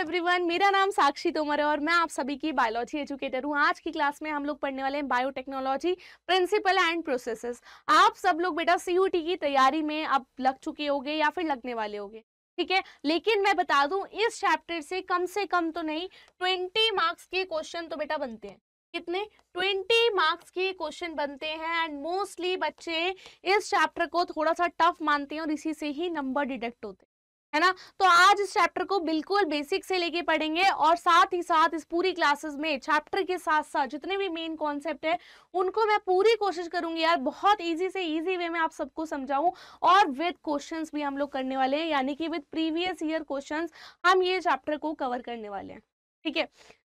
Everyone मेरा नाम साक्षी तोमर है और मैं आप सभी की बायोलॉजी एजुकेटर हूँ आज की क्लास में हम लोग पढ़ने वाले हैं बायोटेक्नोलॉजी प्रिंसिपल एंड प्रोसेसेस आप सब लोग बेटा सीयूटी की तैयारी में अब लग चुके होंगे या फिर लगने वाले होंगे ठीक है लेकिन मैं बता दूं इस चैप्टर से कम से कम तो नहीं ट्वेंटी मार्क्स के क्वेश्चन तो बेटा बनते हैं कितने ट्वेंटी मार्क्स के क्वेश्चन बनते हैं एंड मोस्टली बच्चे इस चैप्टर को थोड़ा सा टफ मानते हैं और इसी से ही नंबर डिडक्ट होते हैं है ना तो आज इस चैप्टर को बिल्कुल बेसिक से लेके पढ़ेंगे और साथ ही साथ इस पूरी क्लासेस में चैप्टर के साथ साथ जितने भी मेन कॉन्सेप्ट है उनको मैं पूरी कोशिश करूंगी यार बहुत इजी से इजी वे में आप सबको समझाऊं और विद क्वेश्चंस भी हम लोग करने वाले हैं यानी कि विद प्रीवियस ईयर क्वेश्चन हम ये चैप्टर को कवर करने वाले हैं ठीक है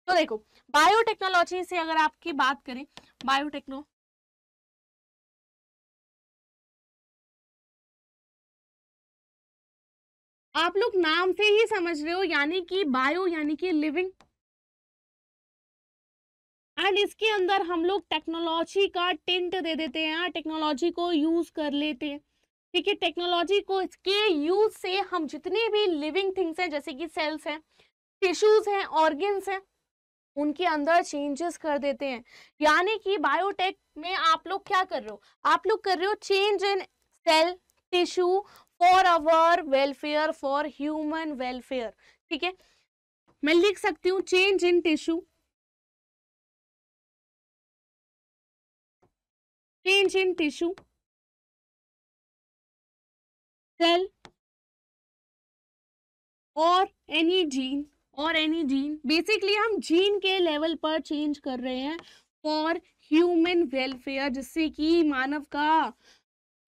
तो देखो बायोटेक्नोलॉजी से अगर आपकी बात करें बायोटेक्नो आप लोग नाम से ही समझ रहे हो यानी कि बायो यानी कि लिविंग एंड इसके अंदर हम लोग टेक्नोलॉजी का टेंट दे देते हैं टेक्नोलॉजी हाँ, को यूज कर लेते हैं ठीक है टेक्नोलॉजी को इसके यूज से हम जितने भी लिविंग थिंग्स हैं जैसे कि सेल्स हैं टिश्यूज हैं ऑर्गेन्स हैं उनके अंदर चेंजेस कर देते हैं यानी कि बायोटेक में आप लोग क्या कर रहे हो आप लोग कर रहे हो change in cell tissue for our welfare for human welfare ठीक है मैं लिख सकती हूँ change in tissue change in tissue cell और एनी जीन और एनी जीन बेसिकली हम जीन के लेवल पर चेंज कर रहे हैं फॉर ह्यूमन वेलफेयर जिससे कि मानव का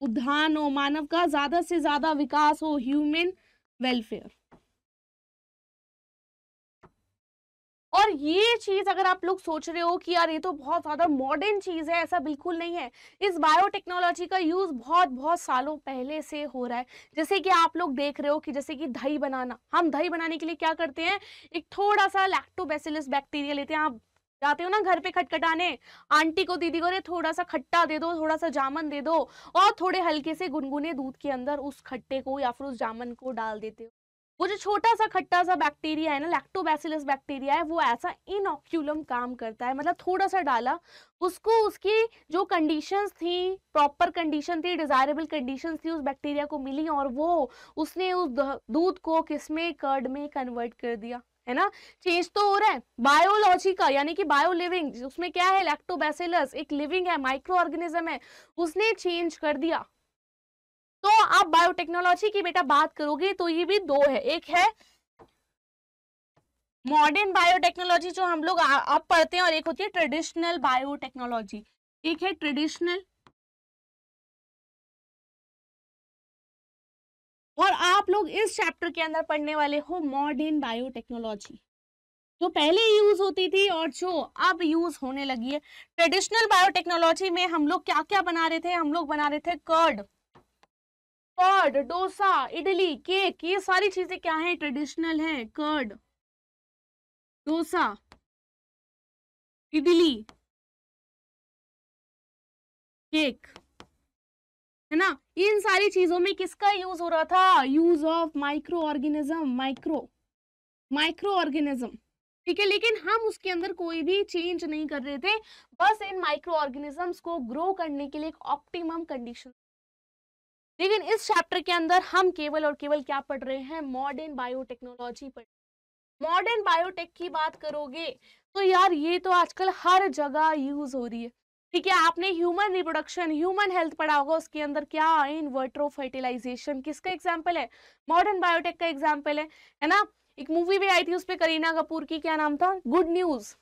उद्धान हो मानव का ज्यादा से ज्यादा विकास हो ह्यूमन वेलफेयर और ये चीज अगर आप लोग सोच रहे हो कि यार ये तो बहुत ज्यादा मॉडर्न चीज है ऐसा बिल्कुल नहीं है इस बायोटेक्नोलॉजी का यूज बहुत बहुत सालों पहले से हो रहा है जैसे कि आप लोग देख रहे हो कि जैसे कि दही बनाना हम दही बनाने के लिए क्या करते हैं एक थोड़ा सा लैक्टोबेसिलस बैक्टीरिया लेते हैं आप जाते हो ना घर पे खटखटाने आंटी को दीदी को अरे थोड़ा सा खट्टा दे दो थोड़ा सा जामन दे दो और थोड़े हल्के से गुनगुने दूध के अंदर उस खट्टे को या फिर उस जामन को डाल देते हो वो जो छोटा सा खट्टा सा बैक्टीरिया है ना लैक्टोबैसिलस बैक्टीरिया है वो ऐसा इनऑक्यूलम काम करता है मतलब थोड़ा सा डाला उसको उसकी जो कंडीशंस थी प्रॉपर कंडीशन थी डिजायरेबल कंडीशंस थी उस बैक्टीरिया को मिली और वो उसने उस दूध को किसमें कर्ड में कन्वर्ट कर दिया है ना चेंज तो हो रहा है बायोलॉजी का यानी कि बायो लिविंग उसमें क्या है लैक्टोबैसिलस एक लिविंग है माइक्रो ऑर्गेनिज्म है उसने चेंज कर दिया तो आप बायोटेक्नोलॉजी की बेटा बात करोगे तो ये भी दो है एक है मॉडर्न बायोटेक्नोलॉजी जो हम लोग अब पढ़ते हैं और एक होती है ट्रेडिशनल बायोटेक्नोलॉजी एक है ट्रेडिशनल और आप लोग इस चैप्टर के अंदर पढ़ने वाले हो मॉडर्न बायोटेक्नोलॉजी जो पहले यूज होती थी और जो अब यूज होने लगी है ट्रेडिशनल बायोटेक्नोलॉजी में हम लोग क्या क्या बना रहे थे हम लोग बना रहे थे curd curd dosa idli cake ये सारी चीजें क्या है ट्रेडिशनल है कर्ड डोसा इडली केक है ना इन सारी चीजों में किसका यूज हो रहा था use of micro organism micro micro organism ठीक है लेकिन हम उसके अंदर कोई भी चेंज नहीं कर रहे थे बस इन माइक्रो ऑर्गेनिजम्स को ग्रो करने के लिए एक ऑप्टिमम कंडीशन लेकिन इस चैप्टर के अंदर हम केवल और केवल क्या पढ़ रहे हैं मॉडर्न बायोटेक्नोलॉजी पढ़ मॉडर्न बायोटेक की बात करोगे तो यार ये तो आजकल हर जगह यूज हो रही है ठीक है आपने ह्यूमन रिप्रोडक्शन ह्यूमन हेल्थ पढ़ा होगा उसके अंदर क्या है वर्ट्रो फर्टिलाइजेशन किसका एग्जाम्पल है मॉडर्न बायोटेक का एग्जाम्पल है है ना एक मूवी भी आई थी उस पर करीना कपूर की क्या नाम था गुड न्यूज़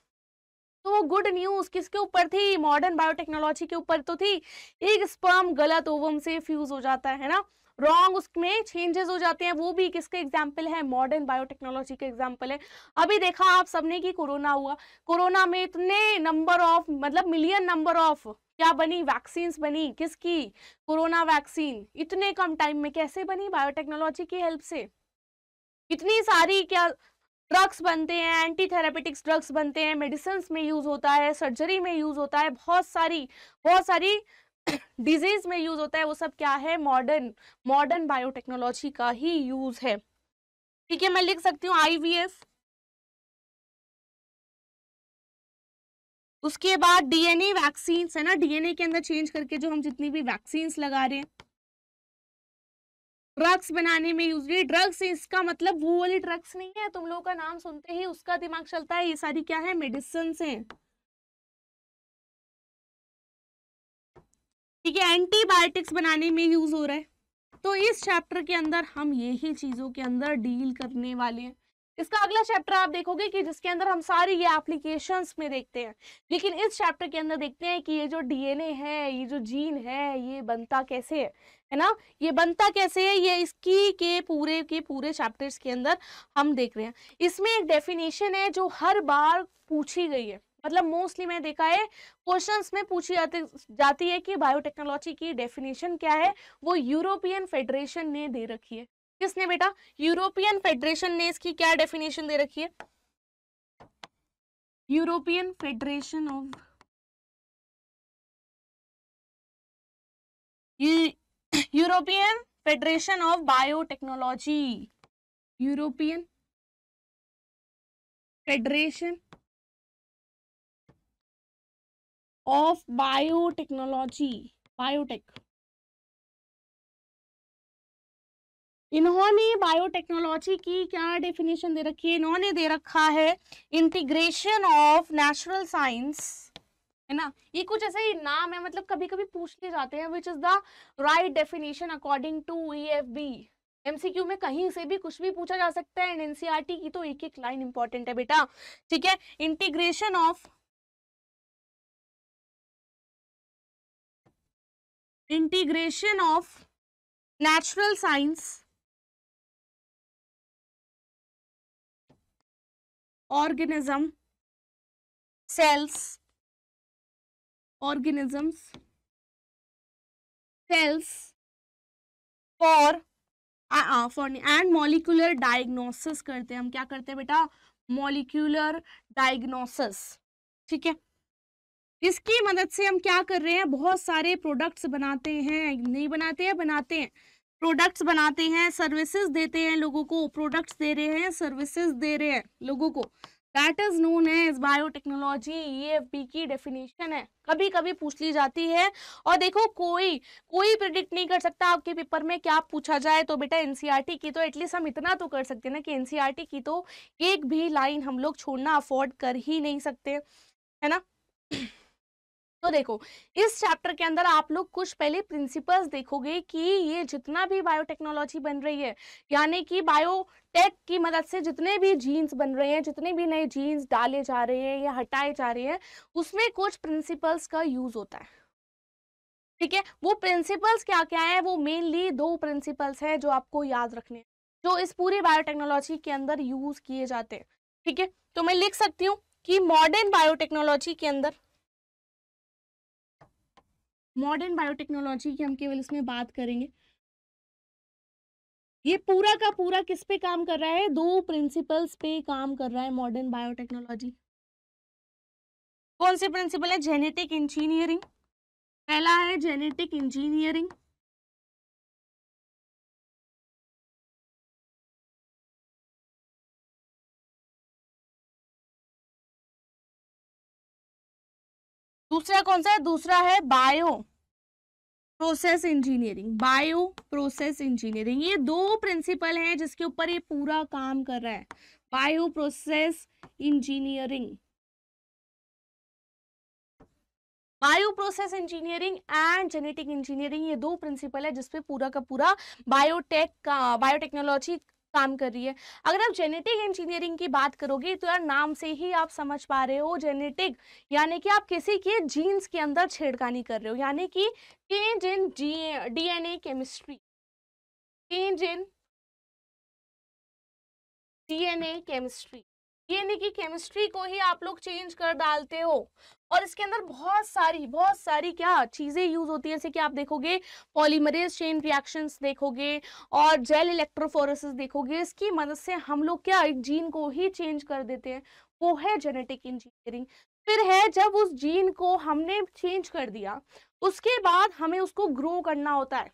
तो वो गुड न्यूज किसके ऊपर थी मॉडर्न बायोटेक्नोलॉजी के ऊपर तो थी एक स्पर्म गलत ओवम से फ्यूज हो जाता है ना रॉन्ग उसमें चेंजेस हो जाते हैं वो भी किसके एग्जाम्पल है मॉडर्न बायोटेक्नोलॉजी के एग्जाम्पल है अभी देखा आप सबने की कोरोना हुआ कोरोना में इतने नंबर ऑफ मतलब मिलियन नंबर ऑफ क्या बनी वैक्सीन बनी किसकी कोरोना वैक्सीन इतने कम टाइम में कैसे बनी बायोटेक्नोलॉजी की हेल्प से इतनी सारी क्या ड्रग्स बनते हैं एंटी थेरापेटिक्स ड्रग्स बनते हैं मेडिसिन में यूज़ होता है सर्जरी में यूज़ होता है बहुत सारी बहुत सारी डिजीज में यूज होता है वो सब क्या है मॉडर्न मॉडर्न बायोटेक्नोलॉजी का ही यूज है ठीक है मैं लिख सकती हूँ आईवीएफ उसके बाद डीएनए वैक्सीन है ना डीएनए के अंदर चेंज करके जो हम जितनी भी वैक्सीन लगा रहे हैं ड्रग्स बनाने में यूज हुई ड्रग्स इसका मतलब वो वाली ड्रग्स नहीं है तुम लोगों का नाम सुनते ही उसका दिमाग चलता है ये सारी क्या है मेडिसिन है ठीक है एंटीबायोटिक्स बनाने में यूज हो रहा है तो इस चैप्टर के अंदर हम यही चीजों के अंदर डील करने वाले हैं इसका अगला चैप्टर आप देखोगे कि जिसके अंदर हम सारी ये एप्लीकेशन में देखते हैं लेकिन इस चैप्टर के अंदर देखते हैं कि ये जो डीएनए है ये जो जीन है ये बनता कैसे है है ना ये बनता कैसे है ये इसकी के पूरे के पूरे चैप्टर्स के अंदर हम देख रहे हैं इसमें एक डेफिनेशन है जो हर बार पूछी गई है मतलब मोस्टली मैंने देखा है क्वेश्चंस में पूछी जाती जाती है कि बायोटेक्नोलॉजी की डेफिनेशन क्या है वो यूरोपियन फेडरेशन ने दे रखी है किसने बेटा यूरोपियन फेडरेशन ने इसकी क्या डेफिनेशन दे रखी है European Federation of European Federation of Biotechnology European Federation of Biotechnology biotech इन्होंने बायोटेक्नोलॉजी की क्या डेफिनेशन दे रखी है इन्होंने दे रखा है इंटीग्रेशन ऑफ नेचुरल साइंस है ना ये कुछ ऐसे ही नाम है मतलब कभी कभी पूछ लिए जाते हैं which is the right definition according to E F B MCQ में कहीं से भी कुछ भी पूछा जा सकता है एंड एनसीईआरटी e की तो एक एक लाइन इंपॉर्टेंट है बेटा ठीक है integration of integration of natural science organism cells organisms cells for for and molecular diagnosis करते हैं हम क्या करते हैं बेटा मॉलिकुलर डायग्नोसिस ठीक है इसकी मदद से हम क्या कर रहे हैं बहुत सारे प्रोडक्ट्स बनाते हैं नहीं बनाते हैं बनाते हैं प्रोडक्ट्स बनाते हैं सर्विसेज देते हैं लोगों को प्रोडक्ट्स दे रहे हैं सर्विसेज दे रहे हैं लोगों को that is known as biotechnology E की डेफिनेशन है कभी कभी पूछ ली जाती है और देखो कोई कोई प्रिडिक्ट नहीं कर सकता आपके पेपर में क्या पूछा जाए तो बेटा एनसीईआरटी e की तो एटलीस्ट हम इतना तो कर सकते हैं ना कि एनसीईआरटी e की तो एक भी लाइन हम लोग छोड़ना अफोर्ड कर ही नहीं सकते है ना तो देखो इस चैप्टर के अंदर आप लोग कुछ पहले प्रिंसिपल्स देखोगे कि ये जितना भी बायोटेक्नोलॉजी बन रही है यानी कि बायो टेक की मदद से जितने भी जीन्स बन रहे हैं जितने भी नए जीन्स डाले जा रहे हैं या हटाए जा रहे हैं उसमें कुछ प्रिंसिपल्स का यूज होता है ठीक है वो प्रिंसिपल्स क्या क्या है वो मेनली दो प्रिंसिपल्स हैं जो आपको याद रखने जो इस पूरी बायोटेक्नोलॉजी के अंदर यूज किए जाते हैं ठीक है तो मैं लिख सकती हूँ कि मॉडर्न बायोटेक्नोलॉजी के अंदर मॉडर्न बायोटेक्नोलॉजी की हम केवल इसमें बात करेंगे ये पूरा का पूरा किस पे काम कर रहा है दो प्रिंसिपल्स पे काम कर रहा है मॉडर्न बायोटेक्नोलॉजी कौन से प्रिंसिपल है जेनेटिक इंजीनियरिंग पहला है जेनेटिक इंजीनियरिंग दूसरा कौन सा है दूसरा है bio process engineering bio process engineering ये दो प्रिंसिपल हैं जिसके ऊपर ये पूरा काम कर रहा है bio process engineering bio process engineering and genetic engineering ये दो प्रिंसिपल है जिसपे पूरा का पूरा बायोटेक का बायोटेक्नोलॉजी काम कर रही है अगर आप जेनेटिक इंजीनियरिंग की बात करोगे तो यार नाम से ही आप समझ पा रहे हो जेनेटिक यानी कि आप किसी के जीन्स के अंदर छेड़खानी कर रहे हो यानी कि change in DNA chemistry change in DNA chemistry DNA की केमिस्ट्री को ही आप लोग चेंज कर डालते हो और इसके अंदर बहुत सारी बहुत सारी क्या चीज़ें यूज होती हैं जैसे कि आप देखोगे पॉलीमरेज चेन रिएक्शंस देखोगे और जेल इलेक्ट्रोफोरेसिस देखोगे इसकी मदद से हम लोग क्या एक जीन को ही चेंज कर देते हैं वो है जेनेटिक इंजीनियरिंग फिर है जब उस जीन को हमने चेंज कर दिया उसके बाद हमें उसको ग्रो करना होता है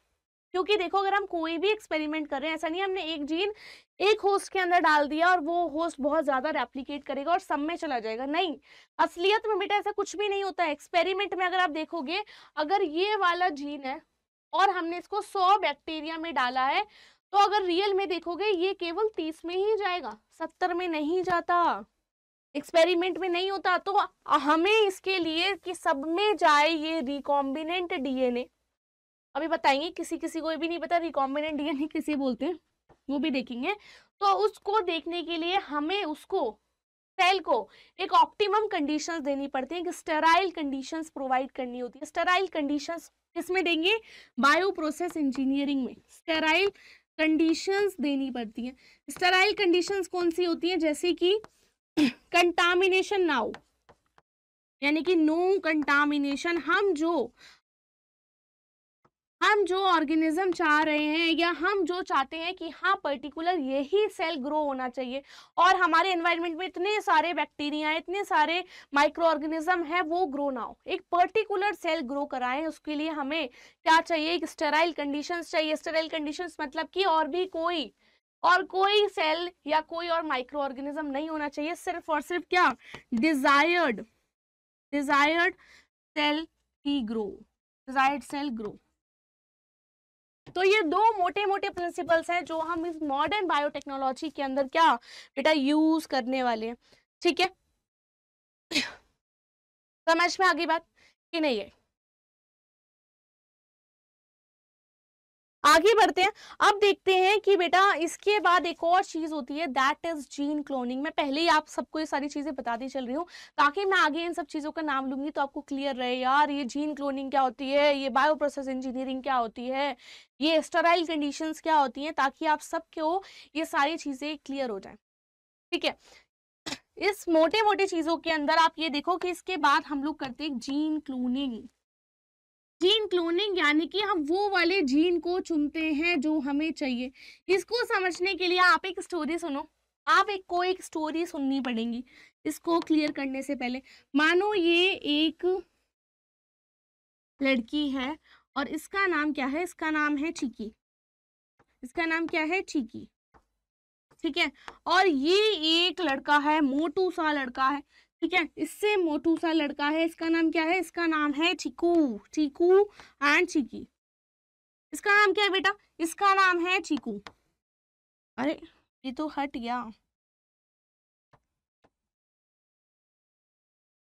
क्योंकि देखो अगर हम कोई भी एक्सपेरिमेंट कर रहे हैं ऐसा नहीं हमने एक जीन एक होस्ट के अंदर डाल दिया और वो होस्ट बहुत ज्यादा रेप्लीकेट करेगा और सब में चला जाएगा नहीं असलियत में बेटा ऐसा कुछ भी नहीं होता है एक्सपेरिमेंट में अगर आप देखोगे अगर ये वाला जीन है और हमने इसको सौ बैक्टीरिया में डाला है तो अगर रियल में देखोगे ये केवल तीस में ही जाएगा सत्तर में नहीं जाता एक्सपेरिमेंट में नहीं होता तो हमें इसके लिए कि सब में जाए ये रिकॉम्बिनेंट डीएनए अभी बताएंगे किसी किसी को भी नहीं पता रिकॉम्बिनेंट डीएनए किसे बोलते हैं वो भी देखेंगे तो उसको देखने के लिए हमें उसको सेल को एक ऑप्टिमम कंडीशंस देनी पड़ती है कि स्टेराइल कंडीशंस प्रोवाइड करनी होती है स्टेराइल कंडीशंस किसमें देंगे बायो प्रोसेस इंजीनियरिंग में स्टेराइल कंडीशंस देनी पड़ती है स्टेराइल कंडीशंस कौन सी होती है जैसे कि कंटामिनेशन नाउ यानी कि नो कंटामिनेशन हम जो हम जो ऑर्गेनिज्म चाह रहे हैं या हम जो चाहते हैं कि हाँ पर्टिकुलर यही सेल ग्रो होना चाहिए और हमारे एनवायरनमेंट में इतने सारे बैक्टीरिया इतने सारे माइक्रो ऑर्गेनिज्म है वो ग्रो ना हो एक पर्टिकुलर सेल ग्रो कराएं उसके लिए हमें क्या चाहिए एक स्टेराइल कंडीशन चाहिए स्टेराइल कंडीशन मतलब कि और भी कोई और कोई सेल या कोई और माइक्रो ऑर्गेनिज्म नहीं होना चाहिए सिर्फ और सिर्फ क्या डिजायर्ड डिजायर्ड सेल की ग्रो डिजायर्ड सेल ग्रो तो ये दो मोटे मोटे प्रिंसिपल्स हैं जो हम इस मॉडर्न बायोटेक्नोलॉजी के अंदर क्या बेटा यूज करने वाले हैं ठीक है समझ में आ गई बात कि नहीं है आगे बढ़ते हैं अब देखते हैं कि बेटा इसके बाद एक और चीज होती है दैट इज जीन क्लोनिंग मैं पहले ही आप सबको ये सारी चीजें बताती चल रही हूँ ताकि मैं आगे इन सब चीजों का नाम लूंगी तो आपको क्लियर रहे यार ये जीन क्लोनिंग क्या होती है ये बायो प्रोसेस इंजीनियरिंग क्या होती है ये स्टराइल कंडीशन क्या होती है ताकि आप सबको ये सारी चीजें क्लियर हो जाए ठीक है इस मोटे मोटे चीजों के अंदर आप ये देखो कि इसके बाद हम लोग करते हैं जीन क्लोनिंग जीन क्लोनिंग यानी कि हम वो वाले जीन को चुनते हैं जो हमें चाहिए इसको समझने के लिए आप एक स्टोरी सुनो आप एक को एक स्टोरी सुननी पड़ेगी इसको क्लियर करने से पहले मानो ये एक लड़की है और इसका नाम क्या है इसका नाम है चीकी इसका नाम क्या है चीकी ठीक है और ये एक लड़का है मोटू सा लड़का है ठीक है इससे मोटू सा लड़का है इसका नाम क्या है इसका नाम है चीकू चीकू एंड चीकी इसका नाम क्या है बेटा इसका नाम है चीकू अरे ये तो हट गया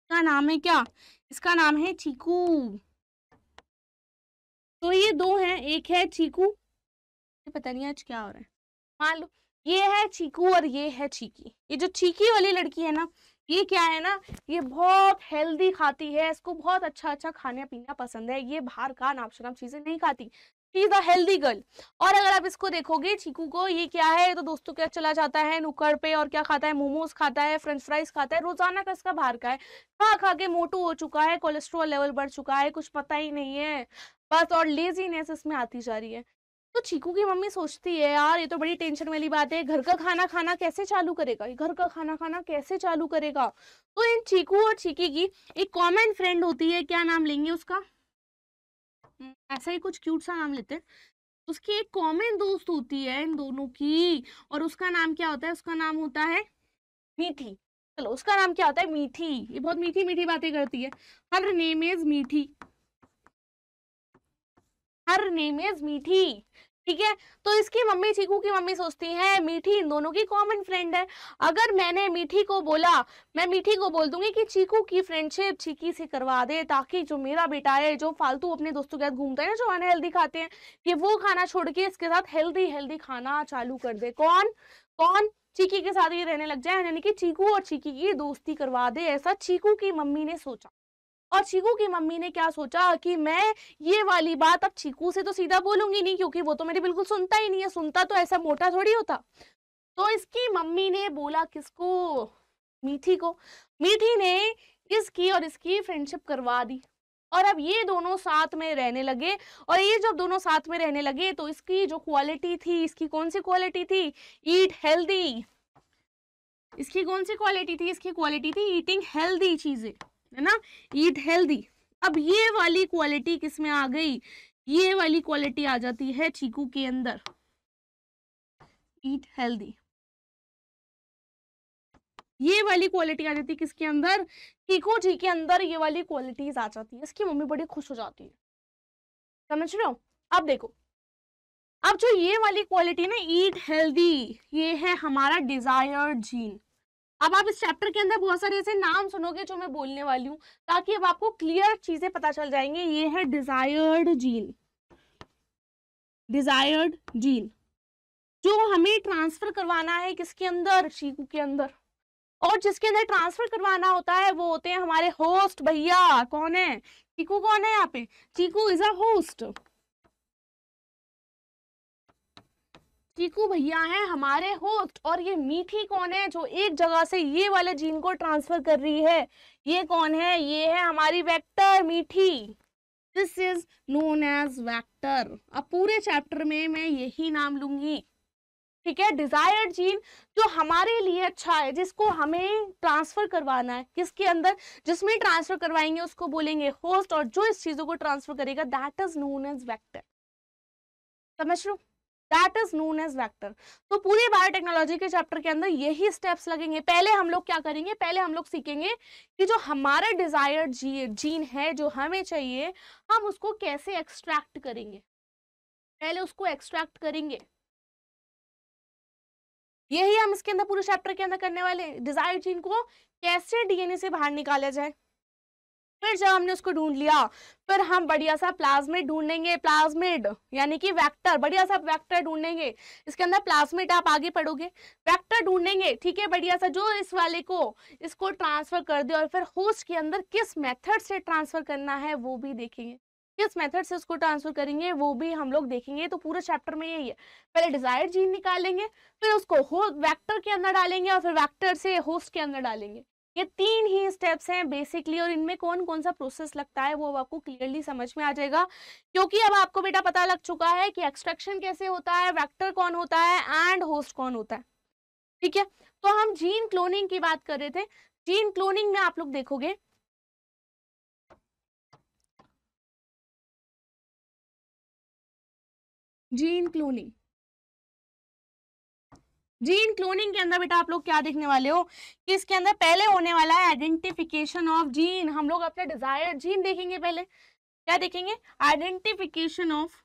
इसका नाम है क्या इसका नाम है चीकू तो ये दो हैं एक है चीकू पता नहीं आज क्या हो रहा है मान लो ये है चीकू और ये है चीकी ये जो चीकी वाली लड़की है ना ये क्या है ना ये बहुत हेल्दी खाती है इसको बहुत अच्छा अच्छा खाना पीना पसंद है ये बाहर का नापशराब चीजें नहीं खाती इज अ हेल्दी गर्ल और अगर आप इसको देखोगे चीकू को ये क्या है तो दोस्तों क्या चला जाता है नुकड़ पे और क्या खाता है मोमोज खाता है फ्रेंच फ्राइज खाता है रोजाना का इसका बाहर का है खा खा के मोटू हो चुका है कोलेस्ट्रॉल लेवल बढ़ चुका है कुछ पता ही नहीं है बस और लेजीनेस इसमें आती जा रही है तो चीकू की मम्मी सोचती है यार ये तो बड़ी टेंशन वाली बात है घर का खाना खाना कैसे चालू करेगा घर का खाना खाना कैसे चालू करेगा तो इन चीकू और चीकी की एक कॉमन फ्रेंड होती है क्या नाम लेंगे उसका हम्म, ऐसा ही कुछ क्यूट सा नाम लेते हैं उसकी एक कॉमन दोस्त होती है इन दोनों की और उसका नाम क्या होता है उसका नाम होता है मीठी चलो उसका नाम क्या होता है मीठी ये बहुत मीठी मीठी बातें करती है हर नेम इज मीठी हर नेम इज मीठी ठीक है तो इसकी मम्मी चीकू की मम्मी सोचती है मीठी इन दोनों की कॉमन फ्रेंड है अगर मैंने मीठी को बोला मैं मीठी को बोल दूंगी कि चीकू की फ्रेंडशिप चीकी से करवा दे ताकि जो मेरा बेटा है जो फालतू अपने दोस्तों के साथ घूमता है ना जो अनहेल्दी खाते हैं कि वो खाना छोड़ के इसके साथ हेल्दी हेल्दी खाना चालू कर दे कौन कौन चीकी के साथ ये रहने लग जाए यानी कि चीकू और चीकी की दोस्ती करवा दे ऐसा चीकू की मम्मी ने सोचा और चीकू की मम्मी ने क्या सोचा कि मैं ये वाली बात अब चीकू से तो सीधा बोलूंगी नहीं क्योंकि वो तो मेरी बिल्कुल सुनता ही नहीं है सुनता तो ऐसा मोटा थोड़ी होता तो इसकी मम्मी ने बोला किसको मीठी को मीठी ने इसकी और इसकी फ्रेंडशिप करवा दी और अब ये दोनों साथ में रहने लगे और ये जब दोनों साथ में रहने लगे तो इसकी जो क्वालिटी थी इसकी कौन सी क्वालिटी थी ईट हेल्दी इसकी कौन सी क्वालिटी थी इसकी क्वालिटी थी ईटिंग हेल्दी चीज़ें है ना ईट हेल्दी अब ये वाली क्वालिटी किस में आ गई ये वाली क्वालिटी आ जाती है चीकू के अंदर ईट हेल्दी ये वाली क्वालिटी आ जाती है किसके अंदर चीकू जी के अंदर ये वाली क्वालिटीज आ जाती है इसकी मम्मी बड़ी खुश हो जाती है समझ रहे हो अब देखो अब जो ये वाली क्वालिटी ना ईट हेल्दी ये है हमारा डिजायर जीन अब आप इस चैप्टर के अंदर बहुत सारे ऐसे नाम सुनोगे जो मैं बोलने वाली हूँ ताकि अब आपको क्लियर चीजें पता चल जाएंगे ये है डिजायर्ड झील डिजायर्ड झील जो हमें ट्रांसफर करवाना है किसके अंदर शीकू के अंदर और जिसके अंदर ट्रांसफर करवाना होता है वो होते हैं हमारे होस्ट भैया कौन है चीकू कौन है यहाँ पे Chiku is a host Tiku भैया हैं हमारे होस्ट और ये मीठी कौन है जो एक जगह से ये वाले जीन को ट्रांसफर कर रही है ये कौन है ये है हमारी वेक्टर मीठी this is known as vector अब पूरे चैप्टर में मैं यही नाम लूंगी ठीक है डिजायर्ड जीन जो हमारे लिए अच्छा है जिसको हमें ट्रांसफर करवाना है किसके अंदर जिसमें ट्रांसफर करवाएंगे उसको बोलेंगे होस्ट और जो इस चीजों को ट्रांसफर करेगा that is known as vector समझ लो that is known as vector तो पूरे बायोटेक्नोलॉजी के चैप्टर के अंदर यही स्टेप्स लगेंगे पहले हम लोग क्या करेंगे पहले हम लोग सीखेंगे कि जो हमारा डिजायर जीन है जो हमें चाहिए हम उसको कैसे एक्सट्रैक्ट करेंगे पहले उसको एक्सट्रैक्ट करेंगे यही हम इसके अंदर पूरे चैप्टर के अंदर करने वाले डिजायर जीन को कैसे डीएनए से बाहर निकाला जाए फिर जब हमने उसको ढूंढ लिया फिर हम बढ़िया सा प्लाज्मिड ढूंढेंगे प्लाज्मिड यानी कि वेक्टर बढ़िया सा वेक्टर ढूंढेंगे इसके अंदर प्लाज्मिड आप आगे पढ़ोगे वेक्टर ढूंढेंगे ठीक है बढ़िया सा जो इस वाले को इसको ट्रांसफर कर दे और फिर होस्ट के अंदर किस मेथड से ट्रांसफर करना है वो भी देखेंगे किस मेथड से उसको ट्रांसफर करेंगे वो भी हम लोग देखेंगे तो पूरे चैप्टर में यही है पहले डिजायर जीन निकालेंगे फिर उसको वेक्टर के अंदर डालेंगे और फिर वेक्टर से होस्ट के अंदर डालेंगे ये तीन ही स्टेप्स हैं बेसिकली और इनमें कौन कौन सा प्रोसेस लगता है वो अब आपको क्लियरली समझ में आ जाएगा क्योंकि अब आपको बेटा पता लग चुका है कि एक्सट्रैक्शन कैसे होता है वैक्टर कौन होता है एंड होस्ट कौन होता है ठीक है तो हम जीन क्लोनिंग की बात कर रहे थे जीन क्लोनिंग में आप लोग देखोगे जीन क्लोनिंग जीन क्लोनिंग के अंदर बेटा आप लोग क्या देखने वाले हो कि इसके अंदर पहले होने वाला है आइडेंटिफिकेशन ऑफ जीन हम लोग अपने डिजायर जीन देखेंगे पहले क्या देखेंगे identification of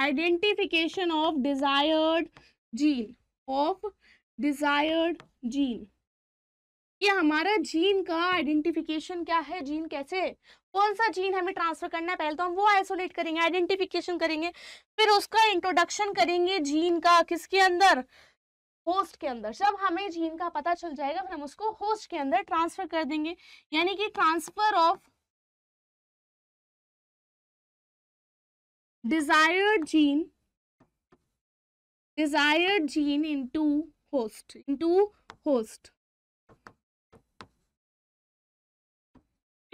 identification of desired gene of desired gene ये हमारा जीन का आइडेंटिफिकेशन क्या है जीन कैसे कौन सा जीन हमें ट्रांसफर करना है पहले तो हम वो आइसोलेट करेंगे आइडेंटिफिकेशन करेंगे फिर उसका इंट्रोडक्शन करेंगे जीन का किसके अंदर होस्ट के अंदर जब हमें जीन का पता चल जाएगा फिर हम उसको होस्ट के अंदर ट्रांसफर कर देंगे यानी कि transfer of desired gene desired gene into host into host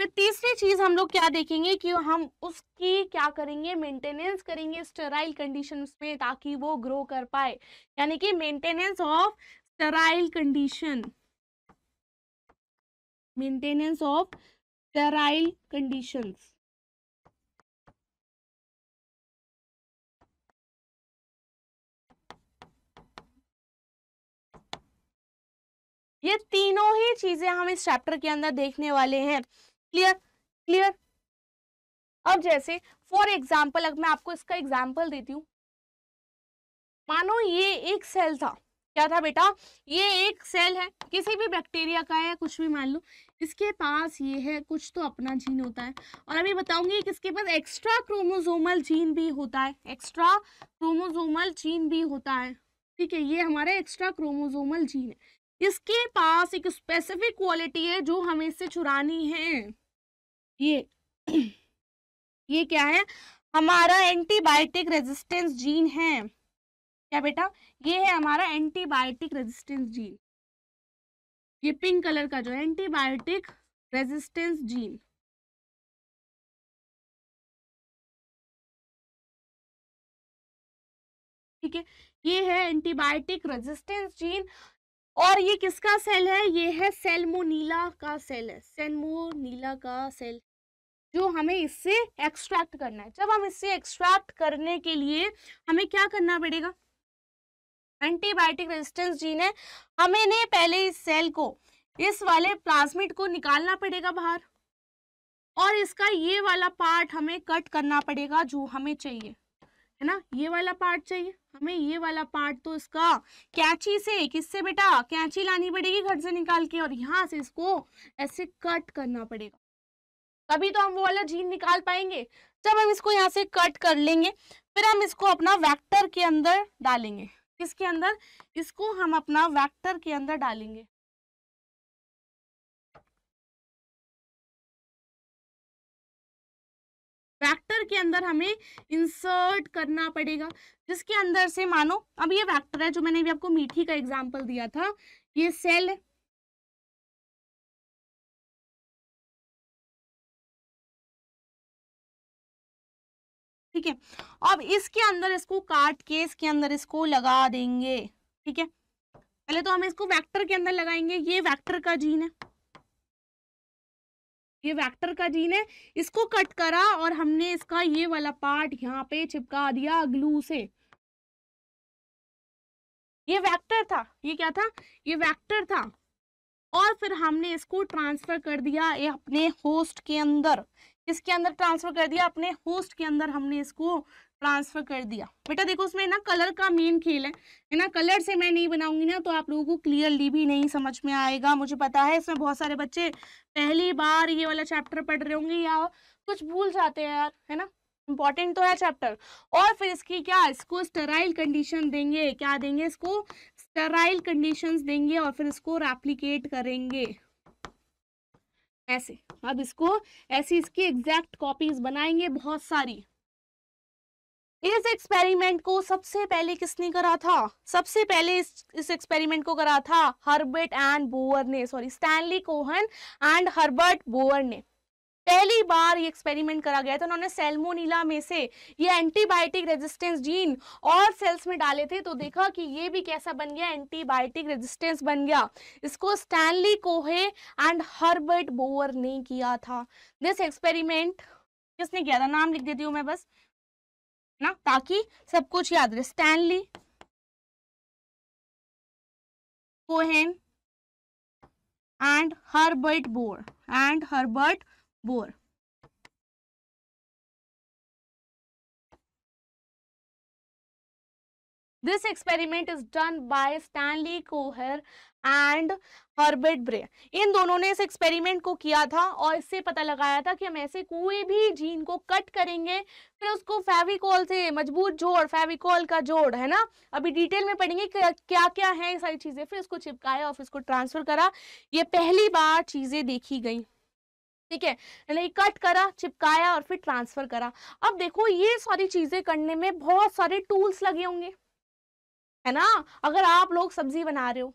फिर तीसरी चीज हम लोग क्या देखेंगे कि हम उसकी क्या करेंगे मेंटेनेंस करेंगे स्टेराइल कंडीशन में ताकि वो ग्रो कर पाए यानी कि maintenance of sterile condition maintenance of sterile conditions ये तीनों ही चीजें हम इस चैप्टर के अंदर देखने वाले हैं क्लियर क्लियर अब जैसे फॉर एग्जाम्पल अब मैं आपको इसका एग्जाम्पल देती हूँ मानो ये एक सेल था क्या था बेटा ये एक सेल है किसी भी बैक्टीरिया का है कुछ भी मान लो इसके पास ये है कुछ तो अपना जीन होता है और अभी बताऊंगी कि इसके पास एक्स्ट्रा क्रोमोजोमल जीन भी होता है एक्स्ट्रा क्रोमोजोमल जीन भी होता है ठीक है ये हमारा एक्स्ट्रा क्रोमोजोमल जीन है इसके पास एक स्पेसिफिक क्वालिटी है जो हमें इससे चुरानी है ये ये क्या है हमारा एंटीबायोटिक रेजिस्टेंस जीन है क्या बेटा ये है हमारा एंटीबायोटिक रेजिस्टेंस जीन ये पिंक कलर का जो है एंटीबायोटिक रेजिस्टेंस जीन ठीक है ये है एंटीबायोटिक रेजिस्टेंस जीन और ये किसका सेल है ये है सेलमोनीला का सेल है सेलमोनीला का सेल जो हमें इससे एक्सट्रैक्ट करना है जब हम इससे एक्सट्रैक्ट करने के लिए हमें क्या करना पड़ेगा एंटीबायोटिक रेजिस्टेंस जीन है हमें ने पहले इस सेल को इस वाले प्लाज्मिड को निकालना पड़ेगा बाहर और इसका ये वाला पार्ट हमें कट करना पड़ेगा जो हमें चाहिए है ना ये वाला पार्ट चाहिए हमें ये वाला पार्ट तो इसका कैंची से किससे बेटा कैंची लानी पड़ेगी घर से निकाल के और यहाँ से इसको ऐसे कट करना पड़ेगा तभी तो हम वो वाला जीन निकाल पाएंगे जब हम इसको यहाँ से कट कर लेंगे फिर हम इसको अपना वेक्टर के अंदर डालेंगे किसके अंदर इसको हम अपना वेक्टर के अंदर डालेंगे वैक्टर के अंदर हमें इंसर्ट करना पड़ेगा जिसके अंदर से मानो अब ये वैक्टर है जो मैंने भी आपको मीठी का एग्जाम्पल दिया था ये सेल है ठीक है अब इसके अंदर इसको काट के इसके अंदर इसको लगा देंगे ठीक है पहले तो हम इसको वेक्टर के अंदर लगाएंगे ये वेक्टर का जीन है ये वेक्टर का जीन है इसको कट करा और हमने इसका ये वाला पार्ट यहाँ पे चिपका दिया ग्लू से ये वेक्टर था ये क्या था ये वेक्टर था और फिर हमने इसको ट्रांसफर कर दिया ये अपने होस्ट के अंदर इसके अंदर ट्रांसफर कर दिया अपने होस्ट के अंदर हमने इसको ट्रांसफर कर दिया बेटा देखो उसमें ना कलर का मेन खेल है है ना कलर से मैं नहीं बनाऊंगी ना तो आप लोगों को क्लियरली भी नहीं समझ में आएगा मुझे पता है इसमें बहुत सारे बच्चे पहली बार ये वाला चैप्टर पढ़ रहे होंगे या कुछ भूल जाते हैं यार है ना इंपॉर्टेंट तो है चैप्टर और फिर इसकी क्या इसको स्टराइल कंडीशन देंगे क्या देंगे इसको स्टराइल कंडीशन देंगे और फिर इसको रेप्लीकेट करेंगे ऐसे अब इसको ऐसी इसकी एग्जैक्ट कॉपीज बनाएंगे बहुत सारी इस एक्सपेरिमेंट को सबसे पहले किसने करा था सबसे पहले इस इस एक्सपेरिमेंट को करा था हर्बर्ट एंड बोअर ने sorry Stanley Cohen and Herbert Boyer ने पहली बार ये एक्सपेरिमेंट करा गया था उन्होंने सेल्मोनीला में से ये एंटीबायोटिक रेजिस्टेंस जीन और सेल्स में डाले थे तो देखा कि ये भी कैसा बन गया एंटीबायोटिक रेजिस्टेंस बन गया इसको स्टैनली कोहे एंड हर्बर्ट बोअर ने किया था दिस एक्सपेरिमेंट किसने किया था नाम लिख देती हूँ मैं बस ना ताकि सब कुछ याद रहे Stanley Cohen and Herbert Boyer and Herbert Boyer this experiment is done by Stanley Cohen and Herbert Boyer इन दोनों ने इस एक्सपेरिमेंट को किया था और इससे पता लगाया था कि हम ऐसे कोई भी जीन को कट करेंगे फिर उसको फेविकॉल से मजबूत जोड़ फेविकॉल का जोड़ है ना अभी डिटेल में पढ़ेंगे क्या क्या है ये सारी चीज़ें फिर उसको चिपकाया और फिर इसको ट्रांसफर करा ये पहली बार चीज़ें देखी गई ठीक है कट करा चिपकाया और फिर ट्रांसफर करा अब देखो ये सारी चीज़ें करने में बहुत सारे टूल्स लगे होंगे है ना अगर आप लोग सब्जी बना रहे हो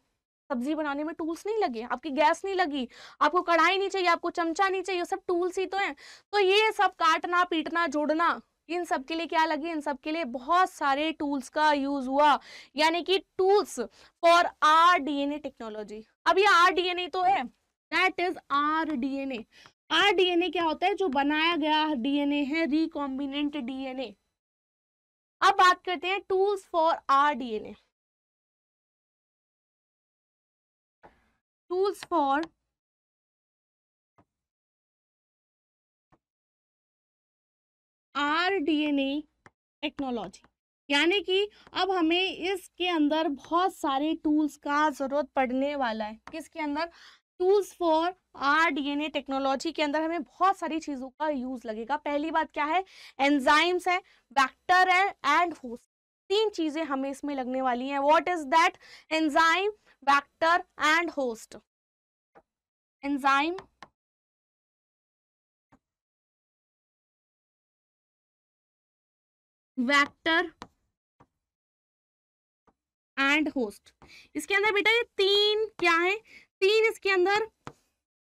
सब्जी बनाने में टूल्स नहीं लगे आपकी गैस नहीं लगी आपको कढ़ाई नहीं चाहिए आपको चमचा नहीं चाहिए सब टूल्स ही तो हैं तो ये सब काटना पीटना जोड़ना इन सब के लिए क्या लगे इन सब के लिए बहुत सारे टूल्स का यूज हुआ यानी कि tools for R DNA technology अब ये आर डीएनए तो है that is R DNA R DNA क्या होता है जो बनाया गया डीएनए है रिकॉम्बिनेंट डीएनए अब बात करते हैं tools for R DNA tools for R DNA technology यानी कि अब हमें इसके अंदर बहुत सारे टूल्स का ज़रूरत पड़ने वाला है किसके अंदर tools for R DNA technology के अंदर हमें बहुत सारी चीज़ों का यूज़ लगेगा पहली बात क्या है एंजाइम्स है बैक्टर है एंड होस्ट तीन चीज़ें हमें इसमें लगने वाली हैं what is that enzyme vector and host enzyme vector and host इसके अंदर बेटा ये तीन क्या है तीन इसके अंदर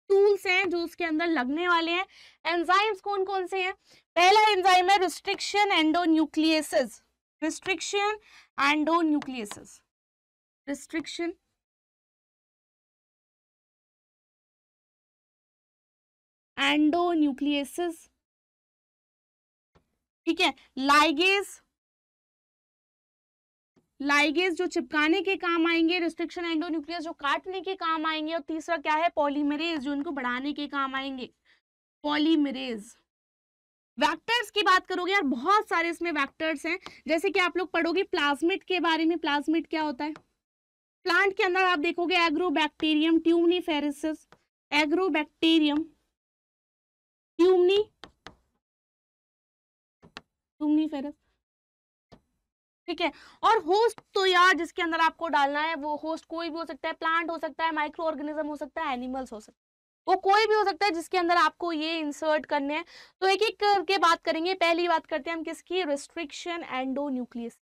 टूल्स हैं जो उसके अंदर लगने वाले हैं एंजाइम्स कौन कौन से हैं पहला एंजाइम है restriction endonuclease restriction endo endonucleases restriction endo endonucleases ठीक है लाइगेज लाइगेज जो चिपकाने के काम आएंगे रिस्ट्रिक्शन न्यूक्लियस जो काटने के काम आएंगे और तीसरा क्या है पॉलीमरेज जो इनको बढ़ाने के काम आएंगे पॉलीमरेज वैक्टर्स की बात करोगे यार बहुत सारे इसमें वैक्टर्स हैं जैसे कि आप लोग पढ़ोगे प्लाज्मिट के बारे में प्लाज्मिट क्या होता है प्लांट के अंदर आप देखोगे बैक्टीरियम ट्यूमनी एग्रो बैक्टीरियम ट्यूमनी ट्यूमनी फेरस ठीक है और होस्ट तो यार जिसके अंदर आपको डालना है वो होस्ट कोई भी हो सकता है प्लांट हो सकता है माइक्रो ऑर्गेनिज्म हो सकता है एनिमल्स हो सकता है वो कोई भी हो सकता है जिसके अंदर आपको ये इंसर्ट करने हैं तो एक एक करके बात करेंगे पहली बात करते हैं हम किसकी रिस्ट्रिक्शन एंडो न्यूक्लियस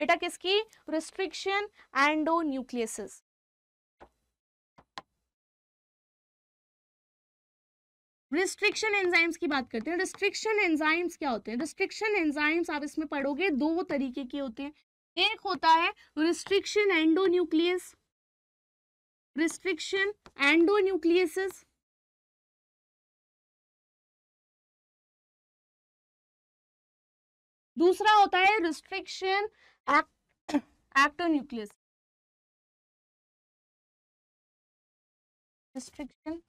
बेटा किसकी restriction endonucleases restriction enzymes की बात करते हैं रिस्ट्रिक्शन एंजाइम्स क्या होते हैं रिस्ट्रिक्शन एंजाइम्स आप इसमें पढ़ोगे दो तरीके के होते हैं एक होता है रिस्ट्रिक्शन न्यूक्लियस रिस्ट्रिक्शन एंडोन्यूक्लियसिस दूसरा होता है रिस्ट्रिक्शन एक्टोन्यूक्लियस रिस्ट्रिक्शन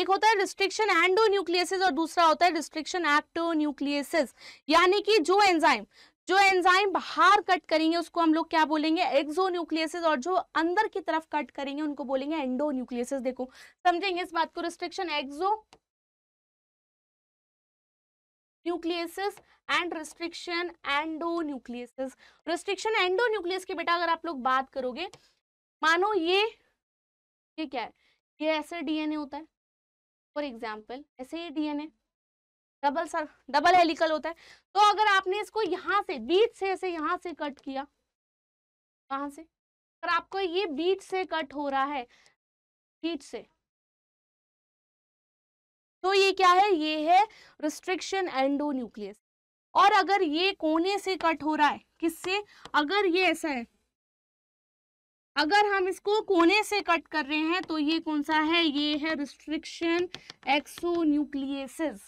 एक होता है रिस्ट्रिक्शन एंडो न्यूक्लियसिस और दूसरा होता है रिस्ट्रिक्शन एक्टो न्यूक्लियसिस यानी कि जो एंजाइम जो एंजाइम बाहर कट करेंगे उसको हम लोग क्या बोलेंगे एक्सो न्यूक्लियसिस और जो अंदर की तरफ कट करेंगे उनको बोलेंगे एंडो न्यूक्लियसिस देखो समझेंगे इस बात को restriction exonucleases and restriction endonucleases restriction endonuclease की बेटा अगर आप लोग बात करोगे मानो ये ये क्या है ये ऐसे डीएनए होता है फॉर एग्जाम्पल ऐसे ये डीएनए डबल सर डबल हेलिकल होता है तो अगर आपने इसको यहाँ से बीच से ऐसे यहाँ से कट किया कहाँ से अगर आपको ये बीच से कट हो रहा है बीच से तो ये क्या है ये है रिस्ट्रिक्शन एंडो न्यूक्लियस और अगर ये कोने से कट हो रहा है किससे अगर ये ऐसा है अगर हम इसको कोने से कट कर रहे हैं तो ये कौन सा है ये है रिस्ट्रिक्शन एक्सोन्यूक्लियसिस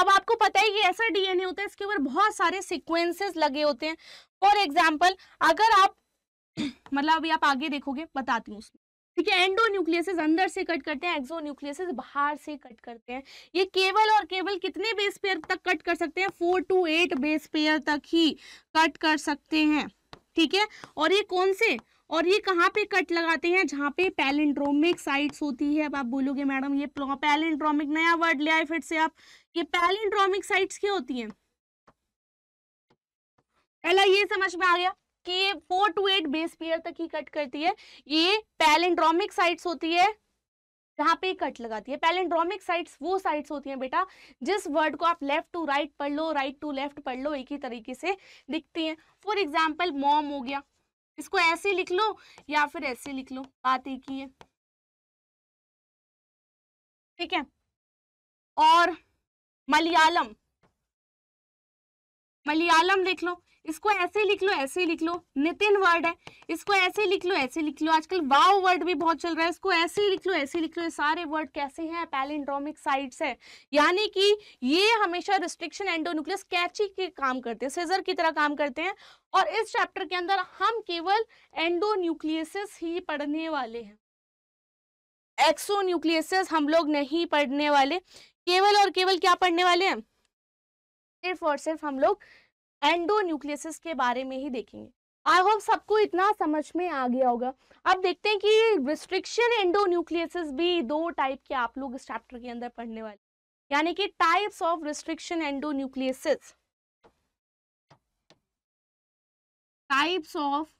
अब आपको पता है ये ऐसा डीएनए होता है इसके ऊपर बहुत सारे सिक्वेंसेस लगे होते हैं फॉर एग्जाम्पल अगर आप मतलब अभी आप आगे देखोगे बताती हूँ उसमें ठीक है एंडो न्यूक्लियसिस अंदर से कट करते हैं एक्सो न्यूक्लियसिस बाहर से कट करते हैं ये केवल और केवल कितने बेस पेयर तक कट कर सकते हैं four to eight base pair तक ही कट कर सकते हैं ठीक है और ये कौन से और ये कहाँ पे कट लगाते हैं जहाँ पे पैलेंड्रोमिक साइट्स होती है अब आप बोलोगे मैडम ये पैलिंड्रोमिक नया वर्ड ले आए फिर से आप ये पैलेंड्रोमिक साइट्स क्या होती हैं पहला ये समझ में आ गया कि ये four to eight base pair तक ही कट करती है ये पैलिंड्रोमिक साइट्स होती है जहां पे कट लगाती है पैलेंड्रोमिक साइट्स वो साइट्स होती हैं बेटा जिस वर्ड को आप लेफ्ट टू राइट पढ़ लो राइट टू लेफ्ट पढ़ लो एक ही तरीके से दिखती हैं फॉर एग्जाम्पल मॉम हो गया इसको ऐसे लिख लो या फिर ऐसे लिख लो बात एक ही है ठीक है और मलयालम मलयालम लिख लो इसको ऐसे लिख लो ऐसे लिख लो नितिन वर्ड है इसको ऐसे लिख लो ऐसे लिख लो आजकल वाव वर्ड भी बहुत चल रहा है इसको ऐसे लिख लो ऐसे लिख लो ये सारे वर्ड कैसे हैं पैलिंड्रोमिक साइट्स है यानी कि ये हमेशा रिस्ट्रिक्शन एंडोन्यूक्लियस कैची के काम करते हैं सीजर की तरह काम करते हैं और इस चैप्टर के अंदर हम केवल एंडोन्यूक्लियसिस ही पढ़ने वाले हैं एक्सोन्यूक्लियसिस हम लोग नहीं पढ़ने वाले केवल और केवल क्या पढ़ने वाले हैं सिर्फ और सिर्फ हम लोग एंडो न्यूक्लियसिस के बारे में ही देखेंगे आई होप सबको इतना समझ में आ गया होगा अब देखते हैं कि रिस्ट्रिक्शन एंडो न्यूक्लियसिस भी दो टाइप के आप लोग इस चैप्टर के अंदर पढ़ने वाले यानी कि types of restriction endonucleases types of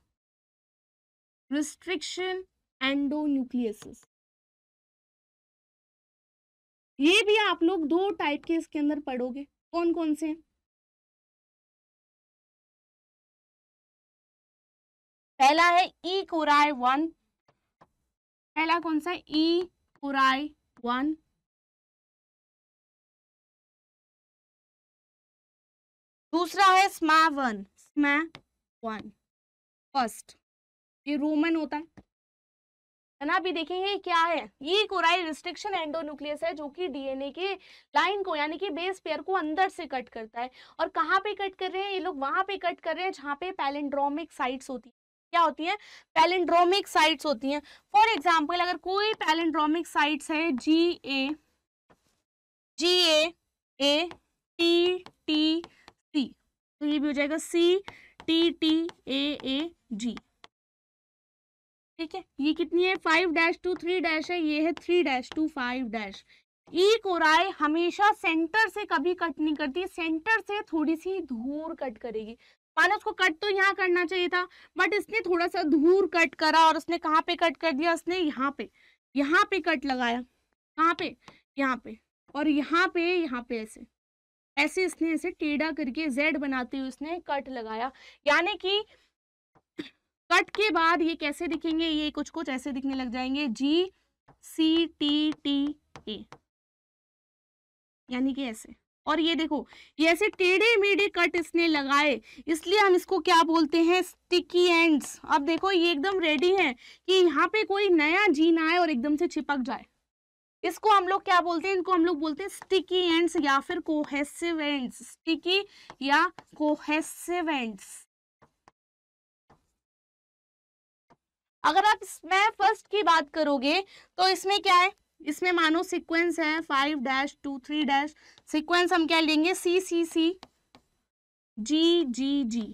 restriction endonucleases ये भी आप लोग दो टाइप के इसके अंदर पढ़ोगे कौन कौन से हैं पहला है ई e कुराय वन पहला कौन सा ई e कुराय वन दूसरा है स्मा वन स्मा वन फर्स्ट ये रोमन होता है ना अभी देखेंगे क्या है ये e कोराइल रिस्ट्रिक्शन एंडोन्यूक्लियस है जो कि डीएनए के लाइन को यानी कि बेस पेयर को अंदर से कट करता है और कहाँ पे कट कर रहे हैं ये लोग वहां पे कट कर रहे हैं जहाँ पे पैलेंड्रोमिक साइट्स होती है क्या होती है पैलिंड्रोमिक साइट्स होती हैं फॉर एग्जाम्पल अगर कोई पैलिंड्रोमिक साइट्स है जी ए जी ए ए टी टी सी तो ये भी हो जाएगा सी टी टी ए ए जी ठीक है ये कितनी है five dash to three dash है ये है three dash to five dash E कोराए हमेशा सेंटर से कभी कट नहीं करती सेंटर से थोड़ी सी दूर कट करेगी मानो उसको कट तो यहाँ करना चाहिए था बट इसने थोड़ा सा दूर कट करा और उसने कहाँ पे कट कर दिया उसने यहाँ पे यहाँ पे कट लगाया कहाँ पे यहाँ पे और यहाँ पे यहाँ पे ऐसे ऐसे इसने ऐसे टेढ़ा करके जेड बनाते हुए उसने कट लगाया यानी कि कट के बाद ये कैसे दिखेंगे ये कुछ कुछ ऐसे दिखने लग जाएंगे जी सी टी टी ए यानी कि ऐसे और ये देखो ये ऐसे टेढ़े मेढ़े कट इसने लगाए इसलिए हम इसको क्या बोलते हैं स्टिकी एंड्स अब देखो ये एकदम रेडी है कि यहाँ पे कोई नया जीन आए और एकदम से चिपक जाए इसको हम लोग क्या बोलते हैं इनको हम लोग बोलते हैं स्टिकी एंड्स या फिर कोहेसिव एंड्स स्टिकी या कोहेसिव एंड्स अगर आप इसमें फर्स्ट की बात करोगे तो इसमें क्या है इसमें मानो सीक्वेंस है five dash to three dash sequence हम क्या लेंगे सी सी सी जी जी जी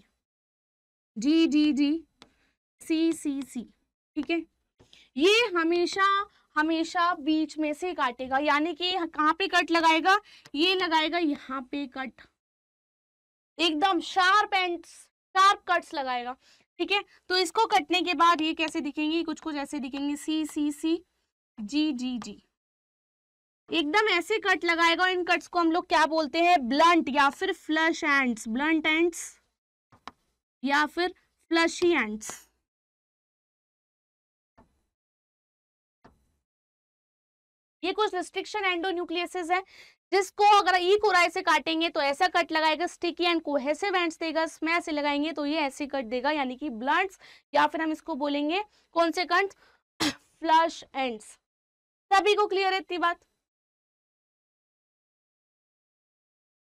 जी जी जी सी सी सी ठीक है ये हमेशा हमेशा बीच में से काटेगा यानी कि कहाँ पे कट लगाएगा ये लगाएगा यहाँ पे कट एकदम शार्प एंड शार्प कट्स लगाएगा ठीक है तो इसको कटने के बाद ये कैसे दिखेंगी कुछ कुछ ऐसे दिखेंगे सी सी सी जी जी जी एकदम ऐसे कट लगाएगा इन कट्स को हम लोग क्या बोलते हैं ब्लंट या फिर फ्लश एंड्स ब्लंट एंड्स या फिर फ्लशी एंड्स ये कुछ रिस्ट्रिक्शन एंडोन्यूक्लियसेस है जिसको अगर ई कोराई से काटेंगे तो ऐसा कट लगाएगा स्टिकी एंड कोहेसिव एंड्स देगा स्मैश से लगाएंगे तो ये ऐसे कट देगा यानी कि ब्लंट्स या फिर हम इसको बोलेंगे कौन से कट फ्लश एंड्स सभी को क्लियर है इतनी बात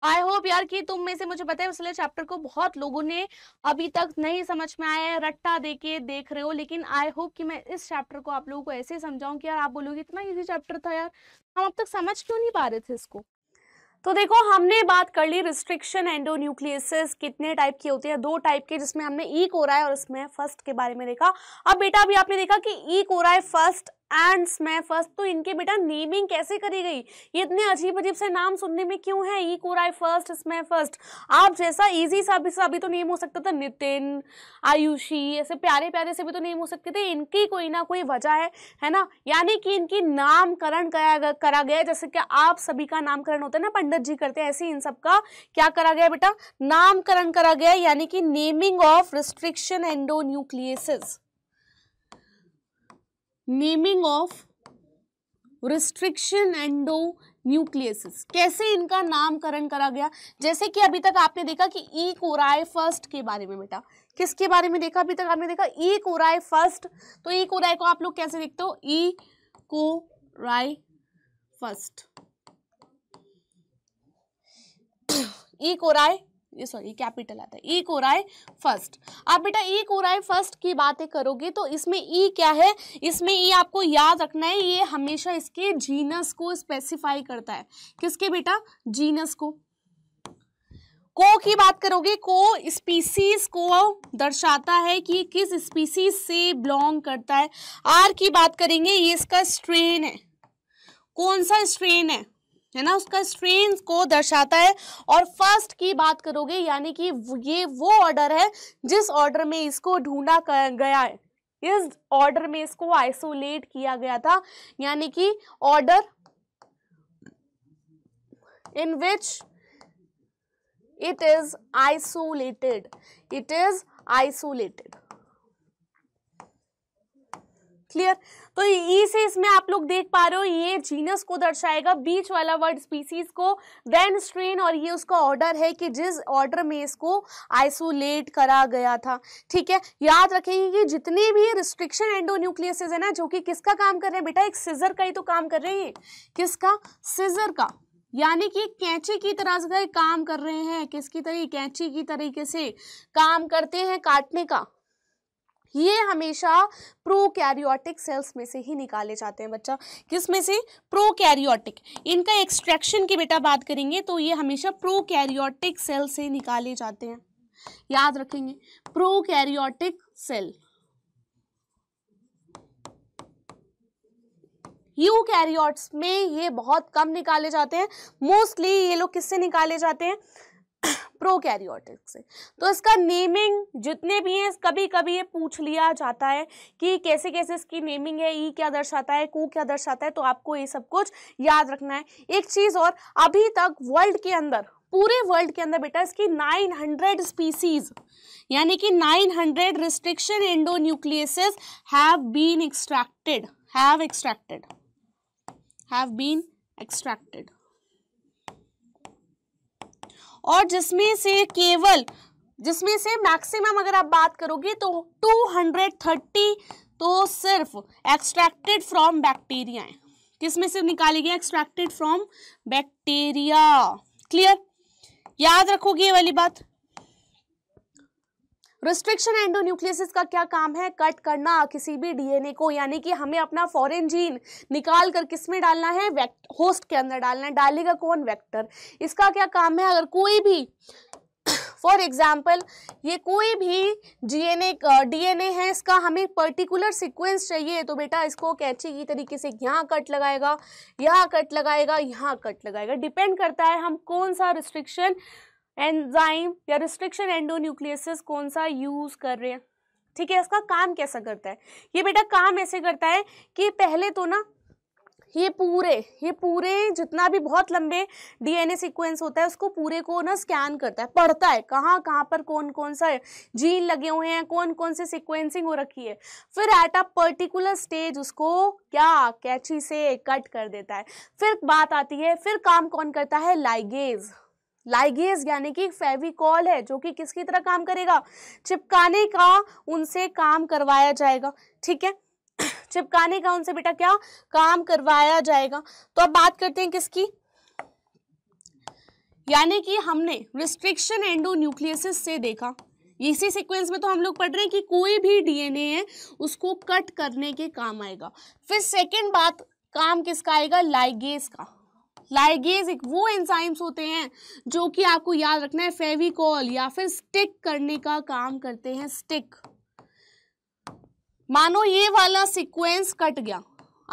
आई होप यार कि तुम में से मुझे पता है इसलिए चैप्टर को बहुत लोगों ने अभी तक नहीं समझ में आया है रट्टा देके देख रहे हो लेकिन आई होप कि मैं इस चैप्टर को आप लोगों को ऐसे समझाऊं कि यार आप बोलोगे इतना इजी चैप्टर था यार हम अब तक समझ क्यों नहीं पा रहे थे इसको तो देखो हमने बात कर ली रिस्ट्रिक्शन एंडोन्यूक्लियसिस कितने टाइप के होते हैं दो टाइप के जिसमें हमने ई कोराय और इसमें फर्स्ट के बारे में देखा अब बेटा अभी आपने देखा कि ई कोराय फर्स्ट एंड्स में फर्स्ट तो इनके बेटा नेमिंग कैसे करी गई ये इतने अजीब अजीब से नाम सुनने में क्यों है ई कोराई फर्स्ट इसमें फर्स्ट आप जैसा इजी सा भी, सा भी तो नेम हो सकता था नितिन आयुषी ऐसे प्यारे प्यारे से भी तो नेम हो सकते थे इनकी कोई ना कोई वजह है है ना यानी कि इनकी नामकरण करा करा गया जैसे कि आप सभी का नामकरण होता है ना पंडित जी करते हैं ऐसे इन सबका क्या करा गया बेटा नामकरण करा गया यानी कि naming of restriction endonucleases naming of restriction endonucleases कैसे इनका नामकरण करा गया जैसे कि अभी तक आपने देखा कि ई e कोराय फर्स्ट के बारे में बेटा किसके बारे में देखा अभी तक आपने देखा ई e कोराय फर्स्ट तो ई e कोराय को आप लोग कैसे देखते हो ई को राय फर्स्ट ई कोराय ये सॉरी कैपिटल आता है ई राय फर्स्ट आप बेटा ई राय फर्स्ट की बातें करोगे तो इसमें ई e क्या है इसमें ई e आपको याद रखना है ये हमेशा इसके जीनस को स्पेसिफाई करता है किसके बेटा जीनस को को की बात करोगे को स्पीसीज को दर्शाता है कि किस स्पीसीज से बिलोंग करता है आर की बात करेंगे ये इसका स्ट्रेन है कौन सा स्ट्रेन है है ना उसका स्ट्रेन को दर्शाता है और फर्स्ट की बात करोगे यानी कि ये वो ऑर्डर है जिस ऑर्डर में इसको ढूंढा गया है इस ऑर्डर में इसको आइसोलेट किया गया था यानी कि order in which it is isolated it is isolated clear तो ई से इसमें आप लोग देख पा रहे हो ये जीनस को दर्शाएगा बीच वाला वर्ड स्पीसीज को देन स्ट्रेन और ये उसका ऑर्डर है कि जिस ऑर्डर में इसको आइसोलेट करा गया था ठीक है याद रखेंगे कि जितने भी रिस्ट्रिक्शन एंडोन्यूक्लियसेज है ना जो कि किसका काम कर रहे हैं बेटा एक सीजर का ही तो काम कर रहे हैं किसका सीजर का यानी कि कैंची की तरह से काम कर रहे हैं किसकी तरह कैंची की तरीके से काम करते हैं काटने का ये हमेशा प्रोकैरियोटिक सेल्स में से ही निकाले जाते हैं बच्चा किस में से प्रोकैरियोटिक इनका एक्सट्रैक्शन की बेटा बात करेंगे तो ये हमेशा प्रोकैरियोटिक सेल से निकाले जाते हैं याद रखेंगे प्रोकैरियोटिक सेल यू कैरियोट्स में ये बहुत कम निकाले जाते हैं मोस्टली ये लोग किससे निकाले जाते हैं प्रोकैरियोटिक से तो इसका नेमिंग जितने भी हैं कभी कभी ये पूछ लिया जाता है कि कैसे कैसे इसकी नेमिंग है ई क्या दर्शाता है कू क्या दर्शाता है तो आपको ये सब कुछ याद रखना है एक चीज़ और अभी तक वर्ल्ड के अंदर पूरे वर्ल्ड के अंदर बेटा इसकी 900 स्पीसीज यानी कि 900 restriction endonucleases have been extracted have extracted have been extracted और जिसमें से केवल जिसमें से मैक्सिमम अगर आप बात करोगे तो 230 तो सिर्फ एक्सट्रैक्टेड फ्रॉम बैक्टीरिया है किसमें से निकाली गई एक्सट्रैक्टेड फ्रॉम बैक्टीरिया क्लियर याद रखोगे ये वाली बात रिस्ट्रिक्शन एंडोन्यूक्लियसिस का क्या काम है कट करना किसी भी डीएनए को यानी कि हमें अपना फॉरेन जीन निकाल कर किस में डालना है होस्ट के अंदर डालना है डालेगा कौन वेक्टर इसका क्या काम है अगर कोई भी फॉर एग्जाम्पल ये कोई भी D N A D N A है इसका हमें पर्टिकुलर सिक्वेंस चाहिए तो बेटा इसको कैची की तरीके से यहाँ कट लगाएगा यहाँ कट लगाएगा यहाँ कट लगाएगा डिपेंड करता है हम कौन सा रिस्ट्रिक्शन एंजाइम या रिस्ट्रिक्शन एंडोन्यूक्लियसिस कौन सा यूज कर रहे हैं ठीक है इसका काम कैसा करता है ये बेटा काम ऐसे करता है कि पहले तो ना ये पूरे ये पूरे जितना भी बहुत लंबे डीएनए सीक्वेंस होता है उसको पूरे को ना स्कैन करता है पढ़ता है कहाँ कहाँ पर कौन कौन सा जीन लगे हुए हैं कौन कौन से सीक्वेंसिंग हो रखी है फिर एट अ पर्टिकुलर स्टेज उसको क्या कैची से कट कर देता है फिर बात आती है फिर काम कौन करता है लाइगेज लाइगेज यानी कि फेविकॉल है जो कि किसकी तरह काम करेगा चिपकाने का उनसे काम करवाया जाएगा ठीक है चिपकाने का उनसे बेटा क्या काम करवाया जाएगा तो अब बात करते हैं किसकी यानी कि हमने रिस्ट्रिक्शन एंडो न्यूक्लियसिस से देखा इसी सीक्वेंस में तो हम लोग पढ़ रहे हैं कि कोई भी डीएनए है उसको कट करने के काम आएगा फिर सेकंड बात काम किसका आएगा लाइगेज का लाइगेज एक वो एंजाइम्स होते हैं जो कि आपको याद रखना है फेविकॉल या फिर स्टिक करने का काम करते हैं स्टिक मानो ये वाला सीक्वेंस कट गया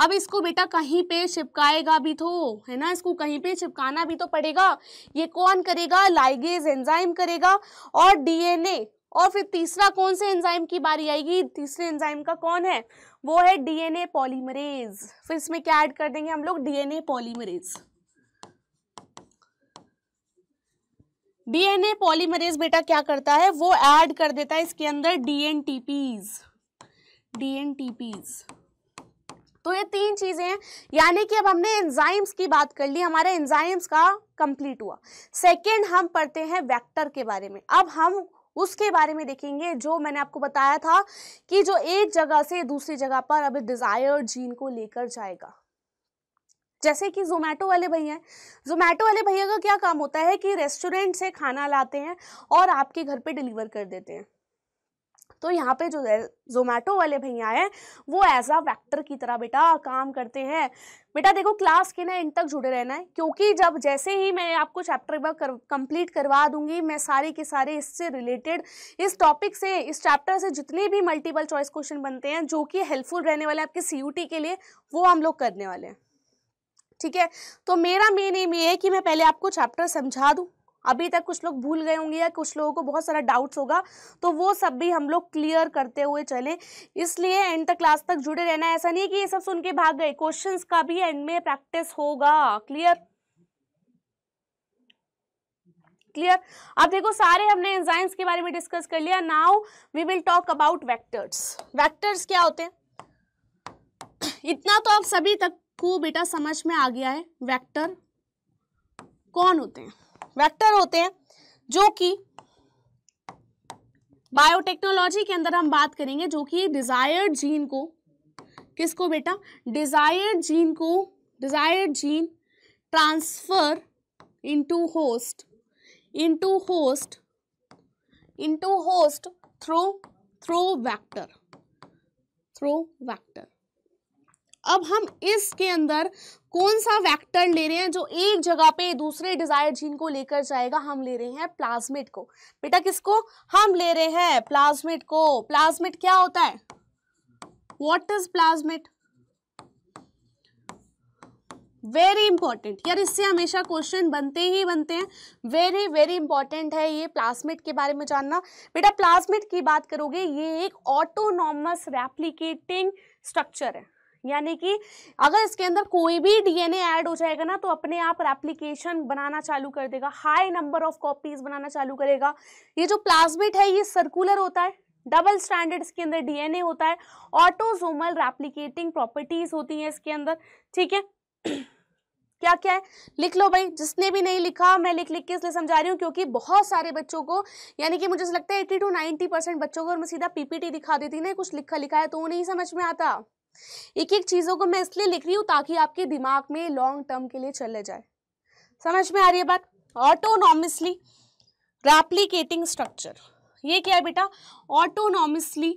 अब इसको बेटा कहीं पे चिपकाएगा भी तो है ना इसको कहीं पे चिपकाना भी तो पड़ेगा ये कौन करेगा लाइगेज एंजाइम करेगा और डीएनए और फिर तीसरा कौन से एंजाइम की बारी आएगी तीसरे एंजाइम का कौन है वो है डीएनए पॉलीमरेज फिर इसमें क्या ऐड कर देंगे हम लोग डीएनए पॉलीमरेज डीएनए पॉलीमरेज बेटा क्या करता है वो ऐड कर देता है इसके अंदर डीएनटीपीज डीएनटीपीज तो ये तीन चीजें हैं यानी कि अब हमने एंजाइम्स की बात कर ली हमारे एंजाइम्स का कंप्लीट हुआ सेकेंड हम पढ़ते हैं वेक्टर के बारे में अब हम उसके बारे में देखेंगे जो मैंने आपको बताया था कि जो एक जगह से दूसरी जगह पर अब डिजायर जीन को लेकर जाएगा जैसे कि जोमेटो वाले भैया जोमेटो वाले भैया का क्या काम होता है कि रेस्टोरेंट से खाना लाते हैं और आपके घर पे डिलीवर कर देते हैं तो यहाँ पे जो जोमेटो वाले भैया हैं वो एज आ वैक्टर की तरह बेटा काम करते हैं बेटा देखो क्लास के ना इन तक जुड़े रहना है क्योंकि जब जैसे ही मैं आपको चैप्टर कर, कंप्लीट करवा दूंगी मैं सारे के सारे इससे रिलेटेड इस टॉपिक से इस चैप्टर से जितने भी मल्टीपल चॉइस क्वेश्चन बनते हैं जो कि हेल्पफुल रहने वाले आपके सी के लिए वो हम लोग करने वाले हैं ठीक है तो मेरा मेन एम ये है कि मैं पहले आपको चैप्टर समझा दूँ अभी तक कुछ लोग भूल गए होंगे या कुछ लोगों को बहुत सारा डाउट्स होगा तो वो सब भी हम लोग क्लियर करते हुए चले इसलिए एंड तक क्लास तक जुड़े रहना ऐसा नहीं है कि ये सब सुन के भाग गए क्वेश्चंस का भी एंड में प्रैक्टिस होगा क्लियर क्लियर अब देखो सारे हमने एंजाइम्स के बारे में डिस्कस कर लिया now we will talk about vectors vectors क्या होते हैं इतना तो आप सभी तक कू बेटा समझ में आ गया है वेक्टर कौन होते हैं वेक्टर होते हैं जो कि बायोटेक्नोलॉजी के अंदर हम बात करेंगे जो कि डिजायर्ड जीन को किसको बेटा डिजायर्ड जीन को desired gene transfer into host into host into host through through vector through vector अब हम इसके अंदर कौन सा वेक्टर ले रहे हैं जो एक जगह पे दूसरे डिजायर जीन को लेकर जाएगा हम ले रहे हैं प्लाज्मिड को बेटा किसको हम ले रहे हैं प्लाज्मिड को प्लाज्मिड क्या होता है what is plasmid very important यार इससे हमेशा क्वेश्चन बनते ही बनते हैं वेरी वेरी इंपॉर्टेंट है ये प्लाज्मिट के बारे में जानना बेटा प्लाज्मिट की बात करोगे ये एक ऑटोनॉमस रेप्लीकेटिंग स्ट्रक्चर है यानी कि अगर इसके अंदर कोई भी डीएनए ऐड हो जाएगा ना तो अपने आप रेप्लीकेशन बनाना चालू कर देगा हाई नंबर ऑफ कॉपीज बनाना चालू करेगा ये जो प्लाज्मिट है ये सर्कुलर होता है डबल स्टैंडर्ड इसके अंदर डीएनए होता है ऑटोजोमल रेप्लीकेटिंग प्रॉपर्टीज होती हैं इसके अंदर ठीक है क्या क्या है लिख लो भाई जिसने भी नहीं लिखा मैं लिख लिख के इसलिए समझा रही हूँ क्योंकि बहुत सारे बच्चों को यानी कि मुझे लगता है एट्टी टू नाइन्टी परसेंट बच्चों को और मैं सीधा पीपीटी दिखा देती ना कुछ लिखा लिखा है तो वो नहीं समझ में आता एक एक चीज़ों को मैं इसलिए लिख रही हूँ ताकि आपके दिमाग में लॉन्ग टर्म के लिए चले जाए समझ में आ रही है बात ऑटोनॉमिसली रेप्लीकेटिंग स्ट्रक्चर ये क्या है बेटा ऑटोनॉमिसली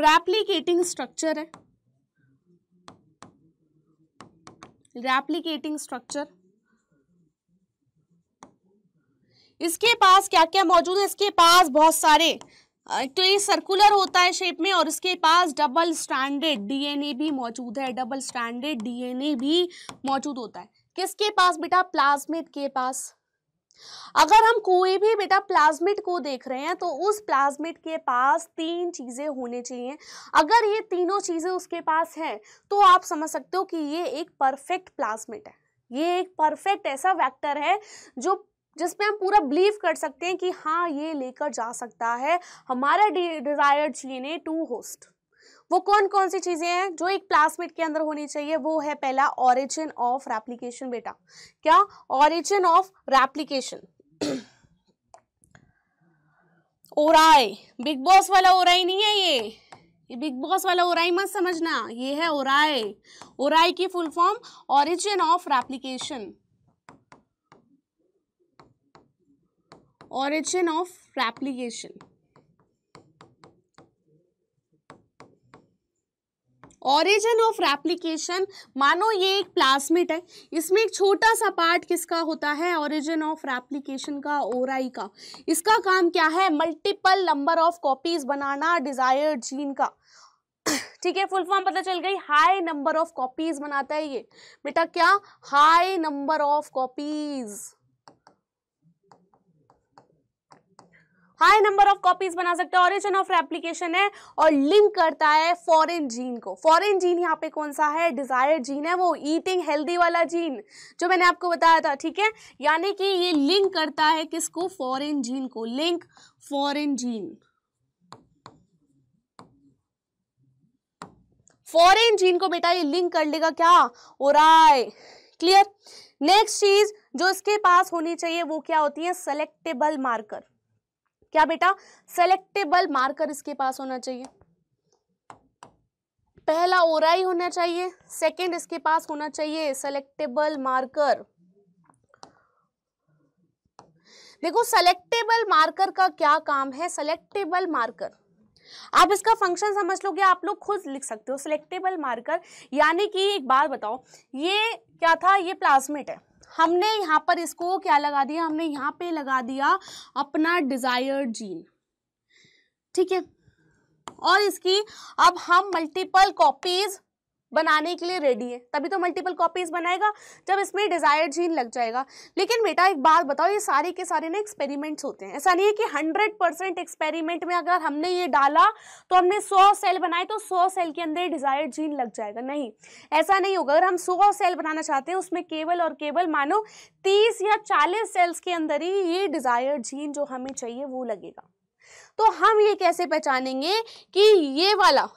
रेप्लीकेटिंग स्ट्रक्चर है रेप्लीकेटिंग स्ट्रक्चर इसके पास क्या क्या मौजूद है इसके पास बहुत सारे तो ये सर्कुलर होता है शेप में और इसके पास डबल स्टैंडर्ड डीएनए भी मौजूद है डबल स्टैंडर्ड डीएनए भी मौजूद होता है किसके पास बेटा प्लाज्मिड के पास अगर हम कोई भी बेटा प्लाज्मिड को देख रहे हैं तो उस प्लाज्मिड के पास तीन चीज़ें होने चाहिए अगर ये तीनों चीज़ें उसके पास हैं तो आप समझ सकते हो कि ये एक परफेक्ट प्लाज्मिड है ये एक परफेक्ट ऐसा वेक्टर है जो जिसपे हम पूरा बिलीव कर सकते हैं कि हाँ ये लेकर जा सकता है हमारा डिजायर्ड चीने टू होस्ट वो कौन कौन सी चीज़ें हैं जो एक प्लासमेट के अंदर होनी चाहिए वो है पहला ऑरिजिन ऑफ रेप्लीकेशन बेटा क्या origin of replication ori big boss वाला ओराई नहीं है ये ये बिग बॉस वाला ओराई मत समझना ये है ओराई ओराई की full form origin of replication origin of replication origin of replication मानो ये एक प्लास्मिट है इसमें एक छोटा सा पार्ट किसका होता है ऑरिजन ऑफ रेप्लीकेशन का ओराई का इसका काम क्या है मल्टीपल नंबर ऑफ कॉपीज बनाना डिजायर्ड जीन का ठीक है फुल फॉर्म पता चल गई हाई नंबर ऑफ कॉपीज बनाता है ये बेटा क्या high number of copies high number of copies बना सकते हैं ऑरिजन ऑफ रेप्लीकेशन है और लिंक करता है फॉरेन जीन को फॉरेन जीन यहाँ पे कौन सा है डिजायर जीन है वो ईटिंग हेल्दी वाला जीन जो मैंने आपको बताया था ठीक है यानी कि ये लिंक करता है किसको फॉरेन जीन को link foreign gene foreign gene को बेटा ये लिंक कर लेगा क्या और क्लियर नेक्स्ट चीज जो इसके पास होनी चाहिए वो क्या होती है सेलेक्टेबल मार्कर क्या बेटा सेलेक्टेबल मार्कर इसके पास होना चाहिए पहला ओराई होना चाहिए सेकंड इसके पास होना चाहिए सेलेक्टेबल मार्कर देखो सेलेक्टेबल मार्कर का क्या काम है सेलेक्टेबल मार्कर आप इसका फंक्शन समझ लोगे आप लोग खुद लिख सकते हो सिलेक्टेबल मार्कर यानी कि एक बार बताओ ये क्या था ये प्लाज्मेट है हमने यहाँ पर इसको क्या लगा दिया हमने यहाँ पे लगा दिया अपना डिज़ायर्ड जीन ठीक है और इसकी अब हम मल्टीपल कॉपीज बनाने के लिए रेडी है तभी तो मल्टीपल कॉपीज बनाएगा जब इसमें डिजायर्ड जीन लग जाएगा लेकिन बेटा एक बात बताओ ये सारे के सारे ना एक्सपेरिमेंट्स होते हैं ऐसा नहीं है कि हंड्रेड परसेंट एक्सपेरिमेंट में अगर हमने ये डाला तो हमने सौ सेल बनाए तो सौ सेल के अंदर डिजायर्ड जीन लग जाएगा नहीं ऐसा नहीं होगा अगर हम सौ सेल बनाना चाहते हैं उसमें केवल और केवल मानो तीस या चालीस सेल्स के अंदर ही ये डिजायर्ड जीन जो हमें चाहिए वो लगेगा तो हम ये कैसे पहचानेंगे कि ये वाला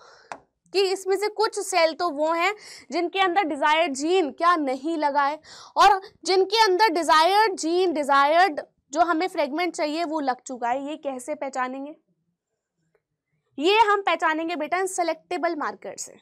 कि इसमें से कुछ सेल तो वो हैं जिनके अंदर डिज़ायर्ड जीन क्या नहीं लगाए और जिनके अंदर डिज़ायर्ड जीन डिज़ायर्ड जो हमें फ्रेगमेंट चाहिए वो लग चुका है ये कैसे पहचानेंगे ये हम पहचानेंगे बेटा सेलेक्टेबल मार्कर से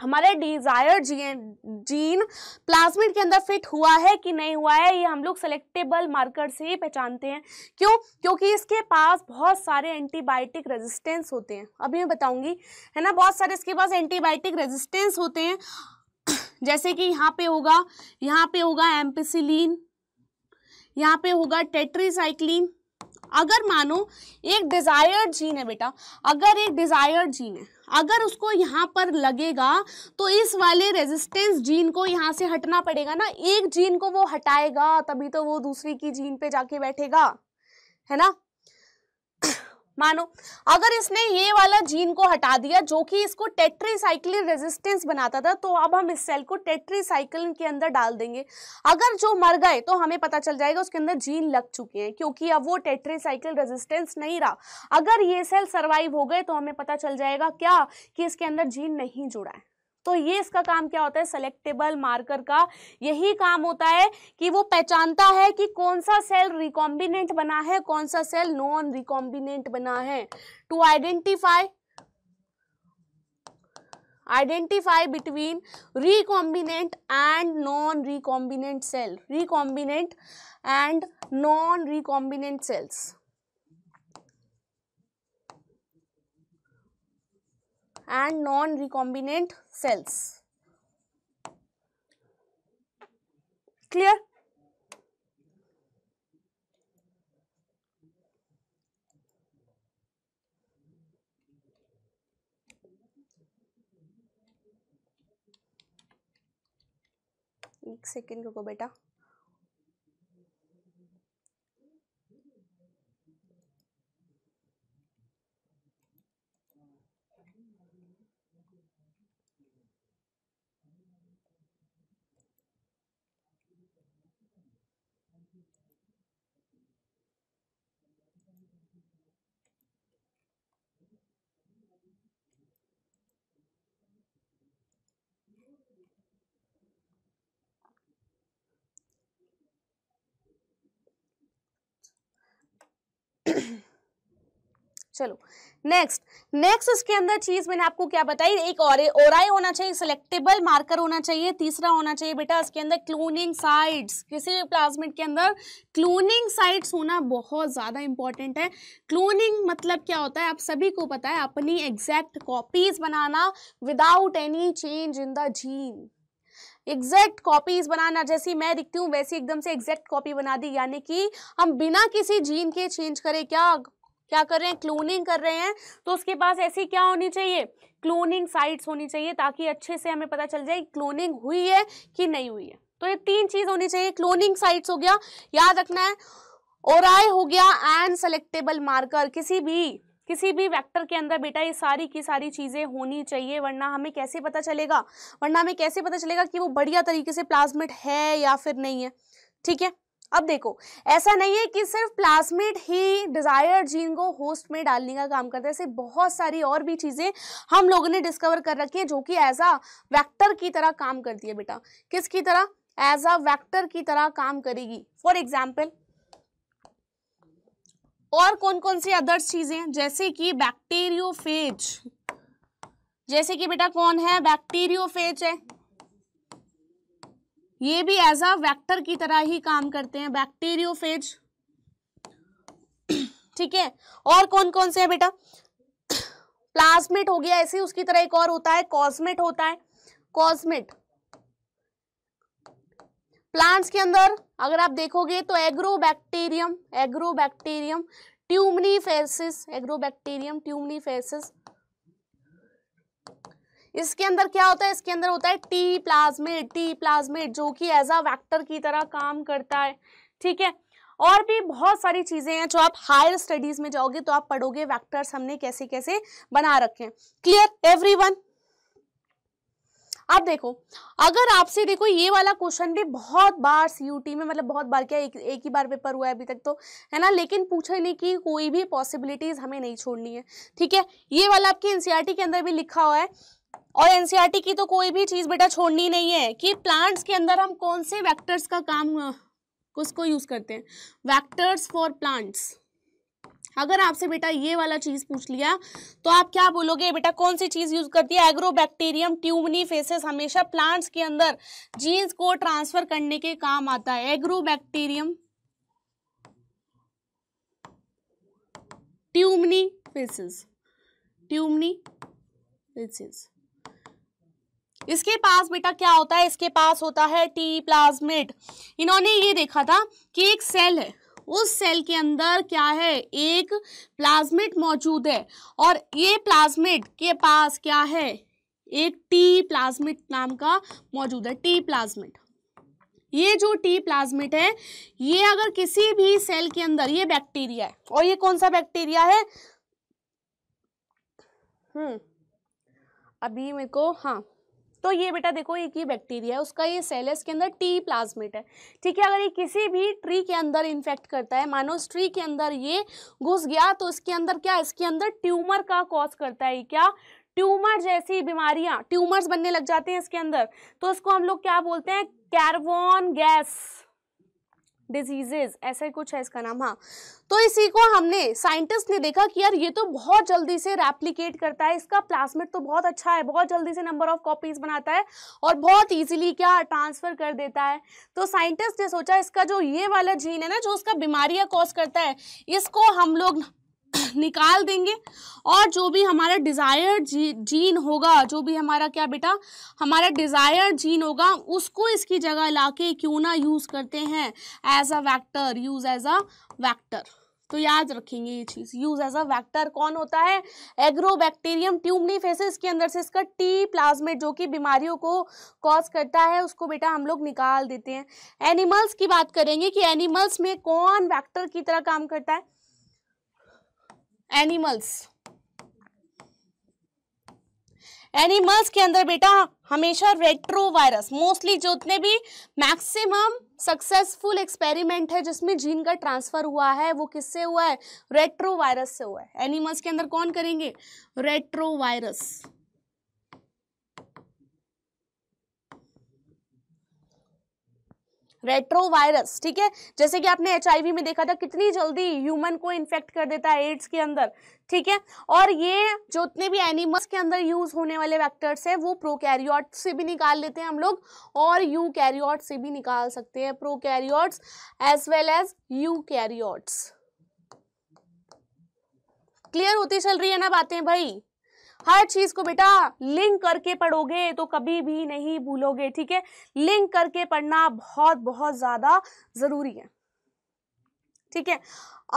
हमारे डिजायर जीन प्लाज्मिड के अंदर फिट हुआ है कि नहीं हुआ है ये हम लोग सेलेक्टेबल मार्कर से ही पहचानते हैं क्यों क्योंकि इसके पास बहुत सारे एंटीबायोटिक रेजिस्टेंस होते हैं अभी मैं बताऊंगी है ना बहुत सारे इसके पास एंटीबायोटिक रेजिस्टेंस होते हैं जैसे कि यहाँ पे होगा यहाँ पे होगा एम्पिसिलीन यहाँ पे होगा टेट्रीसाइक्लिन अगर मानो एक डिजायर्ड जीन है बेटा अगर एक डिजायर्ड जीन है अगर उसको यहाँ पर लगेगा तो इस वाले रेजिस्टेंस जीन को यहाँ से हटना पड़ेगा ना एक जीन को वो हटाएगा तभी तो वो दूसरी की जीन पे जाके बैठेगा है ना मानो अगर इसने ये वाला जीन को हटा दिया जो कि इसको टेट्रीसाइकिल रेजिस्टेंस बनाता था तो अब हम इस सेल को टेट्रीसाइकिल के अंदर डाल देंगे अगर जो मर गए तो हमें पता चल जाएगा उसके अंदर जीन लग चुके हैं क्योंकि अब वो टेट्रीसाइकिल रेजिस्टेंस नहीं रहा अगर ये सेल सर्वाइव हो गए तो हमें पता चल जाएगा क्या कि इसके अंदर जीन नहीं जुड़ा है तो ये इसका काम क्या होता है सेलेक्टेबल मार्कर का यही काम होता है कि वो पहचानता है कि कौन सा सेल रिकॉम्बिनेंट बना है कौन सा सेल नॉन रिकॉम्बिनेंट बना है to identify identify between recombinant and non recombinant cell recombinant and non recombinant cells and non-recombinant cells. Clear? एक सेकेंड रुको बेटा चलो नेक्स्ट नेक्स्ट उसके अंदर चीज मैंने आपको क्या बताई एक और ओराई होना चाहिए सिलेक्टेबल मार्कर होना चाहिए तीसरा होना चाहिए बेटा इसके अंदर क्लोनिंग साइट्स किसी भी प्लाज्मिट के अंदर क्लोनिंग साइट्स होना बहुत ज़्यादा इंपॉर्टेंट है क्लोनिंग मतलब क्या होता है आप सभी को पता है अपनी एग्जैक्ट कॉपीज बनाना without any change in the gene exact copies बनाना जैसी मैं दिखती हूँ वैसी एकदम से एग्जैक्ट कॉपी बना दी यानी कि हम बिना किसी जीन के चेंज करें क्या क्या कर रहे हैं क्लोनिंग कर रहे हैं तो उसके पास ऐसी क्या होनी चाहिए क्लोनिंग साइट्स होनी चाहिए ताकि अच्छे से हमें पता चल जाए क्लोनिंग हुई है कि नहीं हुई है तो ये तीन चीज होनी चाहिए क्लोनिंग साइट्स हो गया याद रखना है और आई हो गया एंड सेलेक्टेबल मार्कर किसी भी किसी भी वेक्टर के अंदर बेटा ये सारी की सारी चीज़ें होनी चाहिए वरना हमें कैसे पता चलेगा वरना हमें कैसे पता चलेगा कि वो बढ़िया तरीके से प्लाज्मिट है या फिर नहीं है ठीक है अब देखो ऐसा नहीं है कि सिर्फ प्लास्मिड ही डिजायर जीन को होस्ट में डालने का काम करता है ऐसे बहुत सारी और भी चीज़ें हम लोगों ने डिस्कवर कर रखी है जो कि एज अ वैक्टर की तरह काम करती है बेटा किसकी तरह एज अ वैक्टर की तरह काम करेगी फॉर एग्जाम्पल और कौन कौन सी अदर चीज़ें जैसे कि बैक्टीरियोफेज जैसे कि बेटा कौन है बैक्टीरियोफेज है ये भी एज अ वैक्टर की तरह ही काम करते हैं बैक्टीरियोफेज ठीक है और कौन कौन से है बेटा प्लाज्मेट हो गया ऐसे उसकी तरह एक और होता है कॉस्मेट होता है कॉस्मेट प्लांट्स के अंदर अगर आप देखोगे तो agrobacterium agrobacterium tumefaciens agrobacterium tumefaciens इसके अंदर क्या होता है इसके अंदर होता है टी प्लाज्मेट टी प्लाज्मेट जो कि एज अ वैक्टर की तरह काम करता है ठीक है और भी बहुत सारी चीज़ें हैं जो आप हायर स्टडीज़ में जाओगे तो आप पढ़ोगे वैक्टर्स हमने कैसे कैसे बना रखे हैं क्लियर एवरीवन अब देखो अगर आपसे देखो ये वाला क्वेश्चन भी बहुत बार सीयूटी में मतलब बहुत बार क्या एक एक ही बार पेपर हुआ है अभी तक तो है ना लेकिन नहीं की कोई भी पॉसिबिलिटीज़ हमें नहीं छोड़नी है ठीक है ये वाला आपके एनसीईआरटी e के अंदर भी लिखा हुआ है और एनसीईआरटी e की तो कोई भी चीज बेटा छोड़नी नहीं है कि प्लांट्स के अंदर हम कौन से वेक्टर्स का काम उसको यूज करते हैं वेक्टर्स फॉर प्लांट्स अगर आपसे बेटा ये वाला चीज पूछ लिया तो आप क्या बोलोगे बेटा कौन सी चीज यूज करती है एग्रो बैक्टीरियम ट्यूमनी फेसेस हमेशा प्लांट्स के अंदर जीन्स को ट्रांसफर करने के काम आता है agrobacterium tumefaciens tumefaciens इसके पास बेटा क्या होता है इसके पास होता है टी प्लाज्मेट इन्होंने ये देखा था कि एक सेल है उस सेल के अंदर क्या है एक प्लाज्मेट मौजूद है और ये प्लाज्मेट के पास क्या है एक टी प्लाज्मेट नाम का मौजूद है टी प्लाज्मेट ये जो टी प्लाज्मेट है ये अगर किसी भी सेल के अंदर ये बैक्टीरिया है और ये कौन सा बैक्टीरिया है हम्म अभी मेरे को हाँ तो ये बेटा देखो एक ये बैक्टीरिया है उसका ये सेल है इसके अंदर टी प्लाज्मिट है ठीक है अगर ये किसी भी ट्री के अंदर इन्फेक्ट करता है मानो उस ट्री के अंदर ये घुस गया तो इसके अंदर क्या इसके अंदर ट्यूमर का कॉज करता है क्या ट्यूमर जैसी बीमारियां ट्यूमर्स बनने लग जाते हैं इसके अंदर तो इसको हम लोग क्या बोलते हैं कैरवॉन गैस डिजीजेज ऐसा ही कुछ है इसका नाम हाँ तो इसी को हमने साइंटिस्ट ने देखा कि यार ये तो बहुत जल्दी से रेप्लीकेट करता है इसका प्लास्मिड तो बहुत अच्छा है बहुत जल्दी से नंबर ऑफ कॉपीज बनाता है और बहुत ईजिली क्या ट्रांसफर कर देता है तो साइंटिस्ट ने सोचा इसका जो ये वाला जीन है ना जो उसका बीमारियाँ कॉज करता है इसको हम लोग निकाल देंगे और जो भी हमारा डिज़ायर्ड जी, जीन होगा जो भी हमारा क्या बेटा हमारा डिज़ायर्ड जीन होगा उसको इसकी जगह लाके क्यों ना यूज़ करते हैं as a vector use as a vector तो याद रखेंगे ये चीज यूज एज अ वैक्टर कौन होता है एग्रोबैक्टीरियम ट्यूमनी फेसिस के अंदर से इसका टी प्लाज्मेट जो कि बीमारियों को कॉज करता है उसको बेटा हम लोग निकाल देते हैं एनिमल्स की बात करेंगे कि एनिमल्स में कौन वैक्टर की तरह काम करता है एनिमल्स एनिमल्स के अंदर बेटा हमेशा रेट्रोवायरस मोस्टली जितने भी मैक्सिमम सक्सेसफुल एक्सपेरिमेंट है जिसमें जीन का ट्रांसफर हुआ है वो किससे हुआ है रेट्रोवायरस से हुआ है एनिमल्स के अंदर कौन करेंगे रेट्रोवायरस रेट्रोवायरस ठीक है जैसे कि आपने एच में देखा था कितनी जल्दी ह्यूमन को इन्फेक्ट कर देता है एड्स के अंदर ठीक है और ये जितने भी एनिमल्स के अंदर यूज होने वाले वैक्टर्स हैं वो प्रोकैरियोट से भी निकाल लेते हैं हम लोग और यू से भी निकाल सकते हैं prokaryotes as well as you clear होती चल रही है ना बातें भाई हर चीज को बेटा लिंक करके पढ़ोगे तो कभी भी नहीं भूलोगे ठीक है लिंक करके पढ़ना बहुत बहुत ज्यादा जरूरी है ठीक है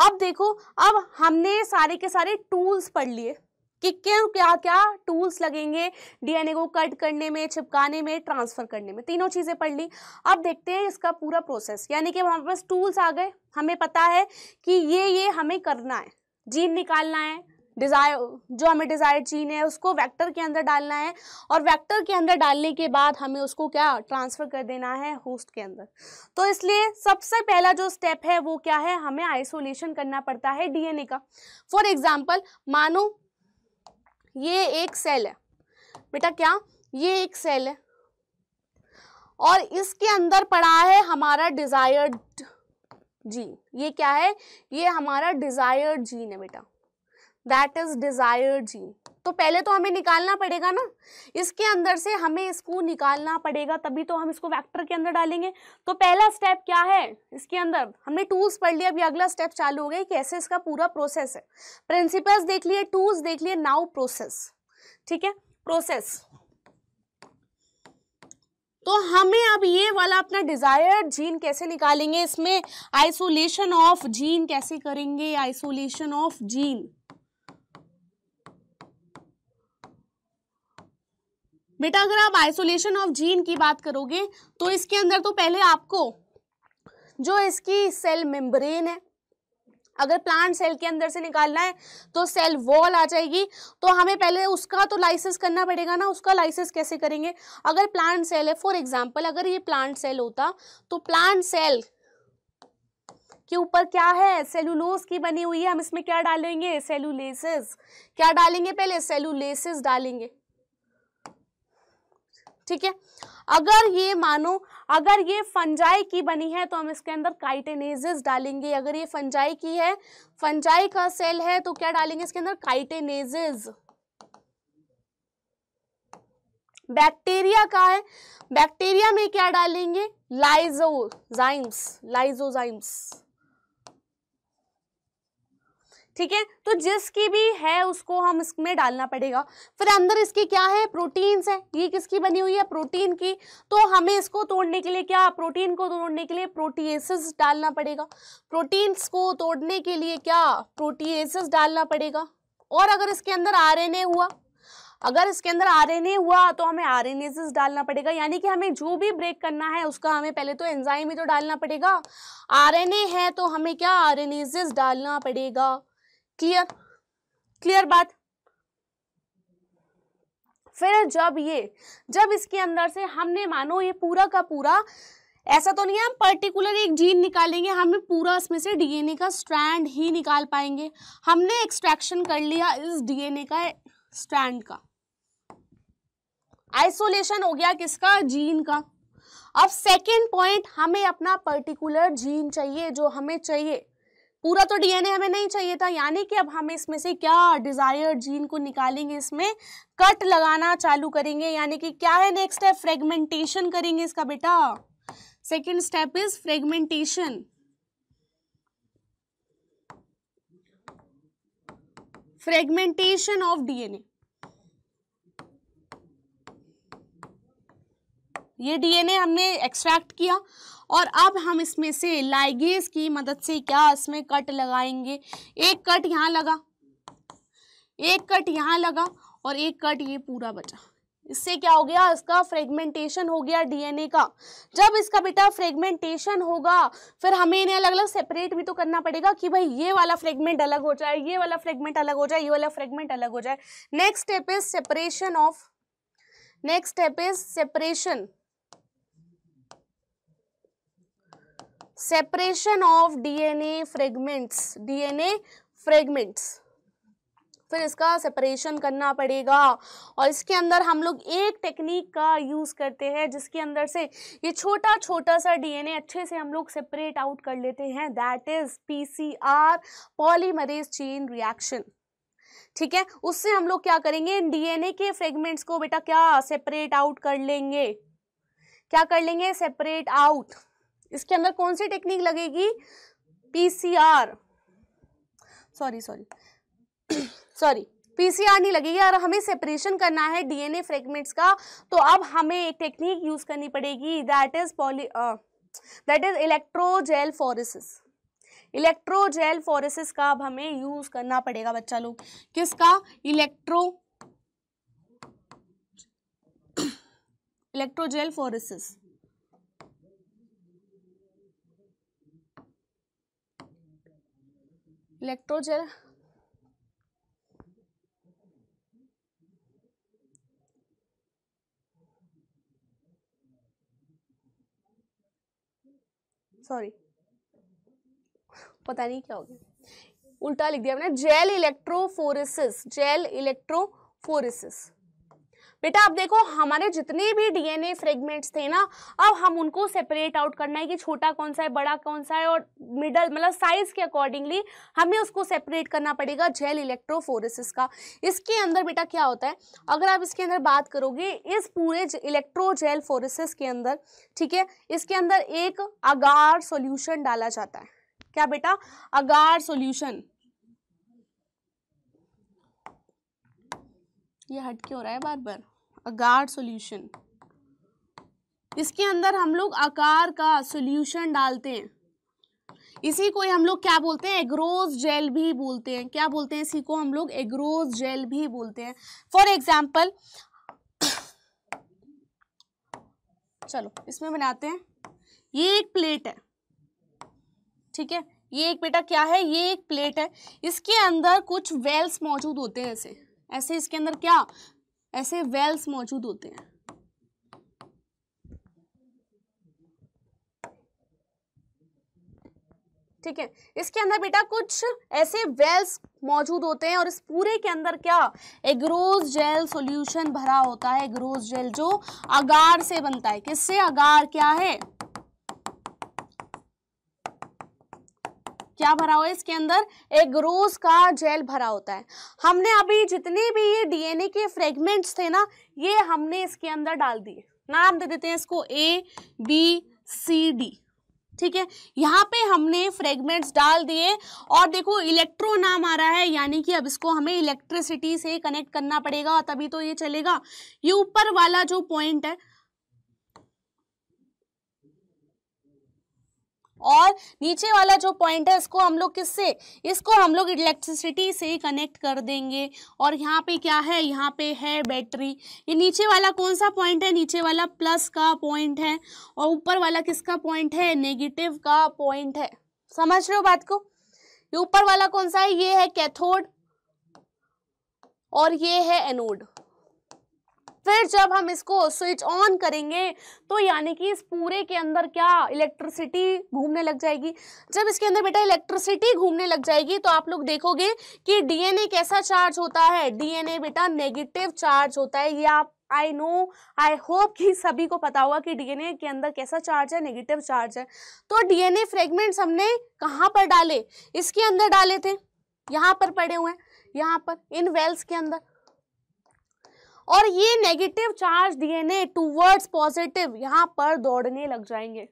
अब देखो अब हमने सारे के सारे टूल्स पढ़ लिए कि क्यों क्या क्या टूल्स लगेंगे डीएनए को कट करने में छिपकाने में ट्रांसफर करने में तीनों चीजें पढ़ ली अब देखते हैं इसका पूरा प्रोसेस यानी कि हमारे पास टूल्स आ गए हमें पता है कि ये ये हमें करना है जीन निकालना है डिज़ायर जो हमें डिज़ायर जीन है उसको वेक्टर के अंदर डालना है और वेक्टर के अंदर डालने के बाद हमें उसको क्या ट्रांसफ़र कर देना है होस्ट के अंदर तो इसलिए सबसे पहला जो स्टेप है वो क्या है हमें आइसोलेशन करना पड़ता है डीएनए का फॉर एग्जाम्पल मानो ये एक सेल है बेटा क्या ये एक सेल है और इसके अंदर पड़ा है हमारा डिज़ायर्ड जीन ये क्या है ये हमारा डिज़ायर्ड जीन है बेटा दैट इज डिजायर्ड जीन तो पहले तो हमें निकालना पड़ेगा ना इसके अंदर से हमें इसको निकालना पड़ेगा तभी तो हम इसको वेक्टर के अंदर डालेंगे तो पहला स्टेप क्या है इसके अंदर हमने टूल्स पढ़ लिया अभी अगला स्टेप चालू हो गया कैसे इसका पूरा प्रोसेस है प्रिंसिपल्स देख लिए टूल्स देख लिए नाउ प्रोसेस ठीक है प्रोसेस तो हमें अब ये वाला अपना डिजायर्ड जीन कैसे निकालेंगे इसमें आइसोलेशन ऑफ जीन कैसे करेंगे आइसोलेशन ऑफ जीन बेटा अगर आप आइसोलेशन ऑफ जीन की बात करोगे तो इसके अंदर तो पहले आपको जो इसकी सेल मेम्ब्रेन है अगर प्लांट सेल के अंदर से निकालना है तो सेल वॉल आ जाएगी तो हमें पहले उसका तो लाइसेंस करना पड़ेगा ना उसका लाइसेंस कैसे करेंगे अगर प्लांट सेल है फॉर एग्जांपल अगर ये प्लांट सेल होता तो प्लांट सेल के ऊपर क्या है सेलुलोज की बनी हुई है हम इसमें क्या डालेंगे सेलुलेसिस क्या डालेंगे पहले सेलुलेसिस डालेंगे ठीक है अगर ये मानो अगर ये फंजाई की बनी है तो हम इसके अंदर काइटेनेजेस डालेंगे अगर ये फंजाई की है फंजाई का सेल है तो क्या डालेंगे इसके अंदर काइटेनेजेस बैक्टीरिया का है बैक्टीरिया में क्या डालेंगे लाइजोजाइम्स लाइजोजाइम्स ठीक है तो जिसकी भी है उसको हम इसमें डालना पड़ेगा फिर अंदर इसके क्या है प्रोटीन्स है ये किसकी बनी हुई है प्रोटीन की तो हमें इसको तोड़ने के लिए क्या प्रोटीन को तोड़ने के लिए प्रोटीएसिस डालना पड़ेगा प्रोटीन्स को तोड़ने के लिए क्या प्रोटीएसिस डालना पड़ेगा और अगर इसके अंदर ए हुआ अगर इसके अंदर ए हुआ तो हमें आर डालना पड़ेगा यानी कि हमें जो भी ब्रेक करना है उसका हमें पहले तो एंजाइम ही तो डालना पड़ेगा ए है तो हमें क्या आर डालना पड़ेगा क्लियर क्लियर बात फिर जब ये जब इसके अंदर से हमने मानो ये पूरा का पूरा ऐसा तो नहीं है हम पर्टिकुलर एक जीन निकालेंगे हमें पूरा इसमें से डीएनए का स्ट्रैंड ही निकाल पाएंगे हमने एक्सट्रैक्शन कर लिया इस डीएनए का स्ट्रैंड का आइसोलेशन हो गया किसका जीन का अब सेकेंड पॉइंट हमें अपना पर्टिकुलर जीन चाहिए जो हमें चाहिए पूरा तो डीएनए हमें नहीं चाहिए था यानी कि अब हम इसमें से क्या डिजायर जीन को निकालेंगे इसमें कट लगाना चालू करेंगे यानी कि क्या है नेक्स्ट स्टेप फ्रेगमेंटेशन करेंगे इसका बेटा second step is fragmentation fragmentation of DNA ये डीएनए हमने एक्सट्रैक्ट किया और अब हम इसमें से लाइगेज की मदद से क्या इसमें कट लगाएंगे एक कट यहाँ लगा एक कट यहाँ लगा और एक कट ये पूरा बचा इससे क्या हो गया इसका फ्रेगमेंटेशन हो गया डीएनए का जब इसका बेटा फ्रेगमेंटेशन होगा फिर हमें इन्हें अलग अलग सेपरेट भी तो करना पड़ेगा कि भाई ये वाला फ्रेगमेंट अलग हो जाए ये वाला फ्रेगमेंट अलग हो जाए ये वाला फ्रेगमेंट अलग हो जाए next step is separation of next step is separation separation of DNA fragments DNA fragments फिर इसका सेपरेशन करना पड़ेगा और इसके अंदर हम लोग एक टेक्निक का यूज़ करते हैं जिसके अंदर से ये छोटा छोटा सा डीएनए अच्छे से हम लोग सेपरेट आउट कर लेते हैं that is PCR polymerase chain reaction ठीक है उससे हम लोग क्या करेंगे डीएनए के फ्रेगमेंट्स को बेटा क्या सेपरेट आउट कर लेंगे क्या कर लेंगे सेपरेट आउट इसके अंदर कौन सी टेक्निक लगेगी PCR sorry sorry sorry PCR नहीं लगेगी और हमें सेपरेशन करना है डीएनए फ्रेगमेंट्स का तो अब हमें एक टेक्निक यूज करनी पड़ेगी that is poly that is electro gel phoresis electro gel phoresis का अब हमें यूज करना पड़ेगा बच्चा लोग किसका electro electro gel phoresis electro gel sorry पता नहीं क्या हो गया उल्टा लिख दिया मैंने जेल इलेक्ट्रोफोरेसिस जेल इलेक्ट्रोफोरेसिस बेटा आप देखो हमारे जितने भी डीएनए फ्रेगमेंट्स थे ना अब हम उनको सेपरेट आउट करना है कि छोटा कौन सा है बड़ा कौन सा है और मिडल मतलब साइज के अकॉर्डिंगली हमें उसको सेपरेट करना पड़ेगा जेल इलेक्ट्रोफोरेसिस का इसके अंदर बेटा क्या होता है अगर आप इसके अंदर बात करोगे इस पूरे इलेक्ट्रोजेल फोरेसिस के अंदर ठीक है इसके अंदर एक अगार सोल्यूशन डाला जाता है क्या बेटा अगार सोल्यूशन ये हट क्यों हो रहा है बार बार अगार सोल्यूशन इसके अंदर हम लोग आकार का सोल्यूशन डालते हैं इसी को हम लोग क्या बोलते हैं एग्रोज जेल भी बोलते हैं क्या बोलते हैं इसी को हम लोग एग्रोज जेल भी बोलते हैं फॉर एग्जाम्पल चलो इसमें बनाते हैं ये एक प्लेट है ठीक है ये एक बेटा क्या है ये एक प्लेट है इसके अंदर कुछ वेल्स मौजूद होते हैं ऐसे ऐसे इसके अंदर क्या ऐसे वेल्स मौजूद होते हैं ठीक है इसके अंदर बेटा कुछ ऐसे वेल्स मौजूद होते हैं और इस पूरे के अंदर क्या एग्रोज जेल सॉल्यूशन भरा होता है एग्रोज जेल जो अगार से बनता है किससे अगार क्या है क्या भरा हुआ है इसके अंदर एक रोज का जेल भरा होता है हमने अभी जितने भी ये डीएनए के फ्रेगमेंट्स थे ना ये हमने इसके अंदर डाल दिए नाम दे देते हैं इसको ए बी सी डी ठीक है यहाँ पे हमने फ्रेगमेंट्स डाल दिए और देखो इलेक्ट्रो नाम आ रहा है यानी कि अब इसको हमें इलेक्ट्रिसिटी से कनेक्ट करना पड़ेगा तभी तो ये चलेगा ये ऊपर वाला जो पॉइंट है और नीचे वाला जो पॉइंट है इसको हम लोग किससे इसको हम लोग इलेक्ट्रिसिटी से ही कनेक्ट कर देंगे और यहाँ पे क्या है यहाँ पे है बैटरी ये नीचे वाला कौन सा पॉइंट है नीचे वाला प्लस का पॉइंट है और ऊपर वाला किसका पॉइंट है नेगेटिव का पॉइंट है समझ रहे हो बात को ये ऊपर वाला कौन सा है ये है कैथोड और ये है एनोड फिर जब हम इसको स्विच ऑन करेंगे तो यानी कि इस पूरे के अंदर क्या इलेक्ट्रिसिटी घूमने लग जाएगी जब इसके अंदर बेटा इलेक्ट्रिसिटी घूमने लग जाएगी तो आप लोग देखोगे कि डीएनए कैसा चार्ज होता है डीएनए बेटा नेगेटिव चार्ज होता है ये आप आई नो आई होप कि सभी को पता होगा कि डीएनए के अंदर कैसा चार्ज है नेगेटिव चार्ज है तो डीएनए फ्रेगमेंट्स हमने कहाँ पर डाले इसके अंदर डाले थे यहाँ पर पड़े हुए हैं यहाँ पर इन वेल्स के अंदर और ये negative charge DNA towards positive यहाँ पर दौड़ने लग जाएंगे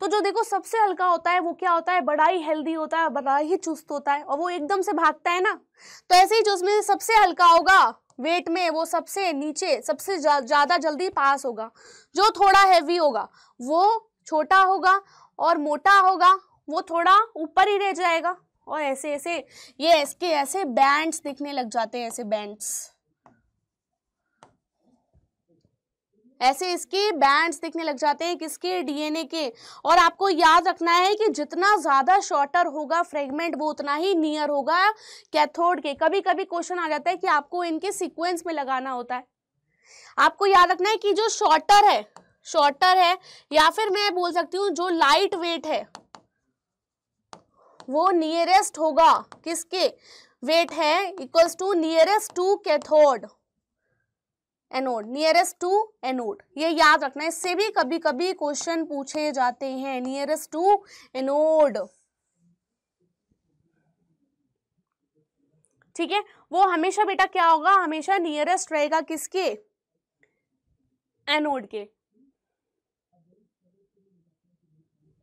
तो जो देखो सबसे हल्का होता है वो क्या होता है बड़ा ही हेल्दी होता है बड़ा ही चुस्त होता है और वो एकदम से भागता है ना तो ऐसे ही जो उसमें सबसे हल्का होगा वेट में वो सबसे नीचे सबसे ज़्यादा जल्दी पास होगा जो थोड़ा हैवी होगा वो छोटा होगा और मोटा होगा वो थोड़ा ऊपर ही रह जाएगा और ऐसे ऐसे ये इसके ऐसे बैंड्स दिखने लग जाते हैं ऐसे बैंड्स ऐसे इसके बैंड्स दिखने लग जाते हैं किसके डीएनए के और आपको याद रखना है कि जितना ज़्यादा शॉर्टर होगा फ्रेगमेंट वो उतना ही नियर होगा कैथोड के कभी कभी क्वेश्चन आ जाता है कि आपको इनके सिक्वेंस में लगाना होता है आपको याद रखना है कि जो शॉर्टर है शॉर्टर है या फिर मैं बोल सकती हूँ जो लाइट वेट है वो नियरेस्ट होगा किसके वेट है equals to nearest to cathode anode nearest to anode ये याद रखना है इससे भी कभी कभी क्वेश्चन पूछे जाते हैं नियरेस्ट टू एनोड ठीक है वो हमेशा बेटा क्या होगा हमेशा नियरेस्ट रहेगा किसके एनोड के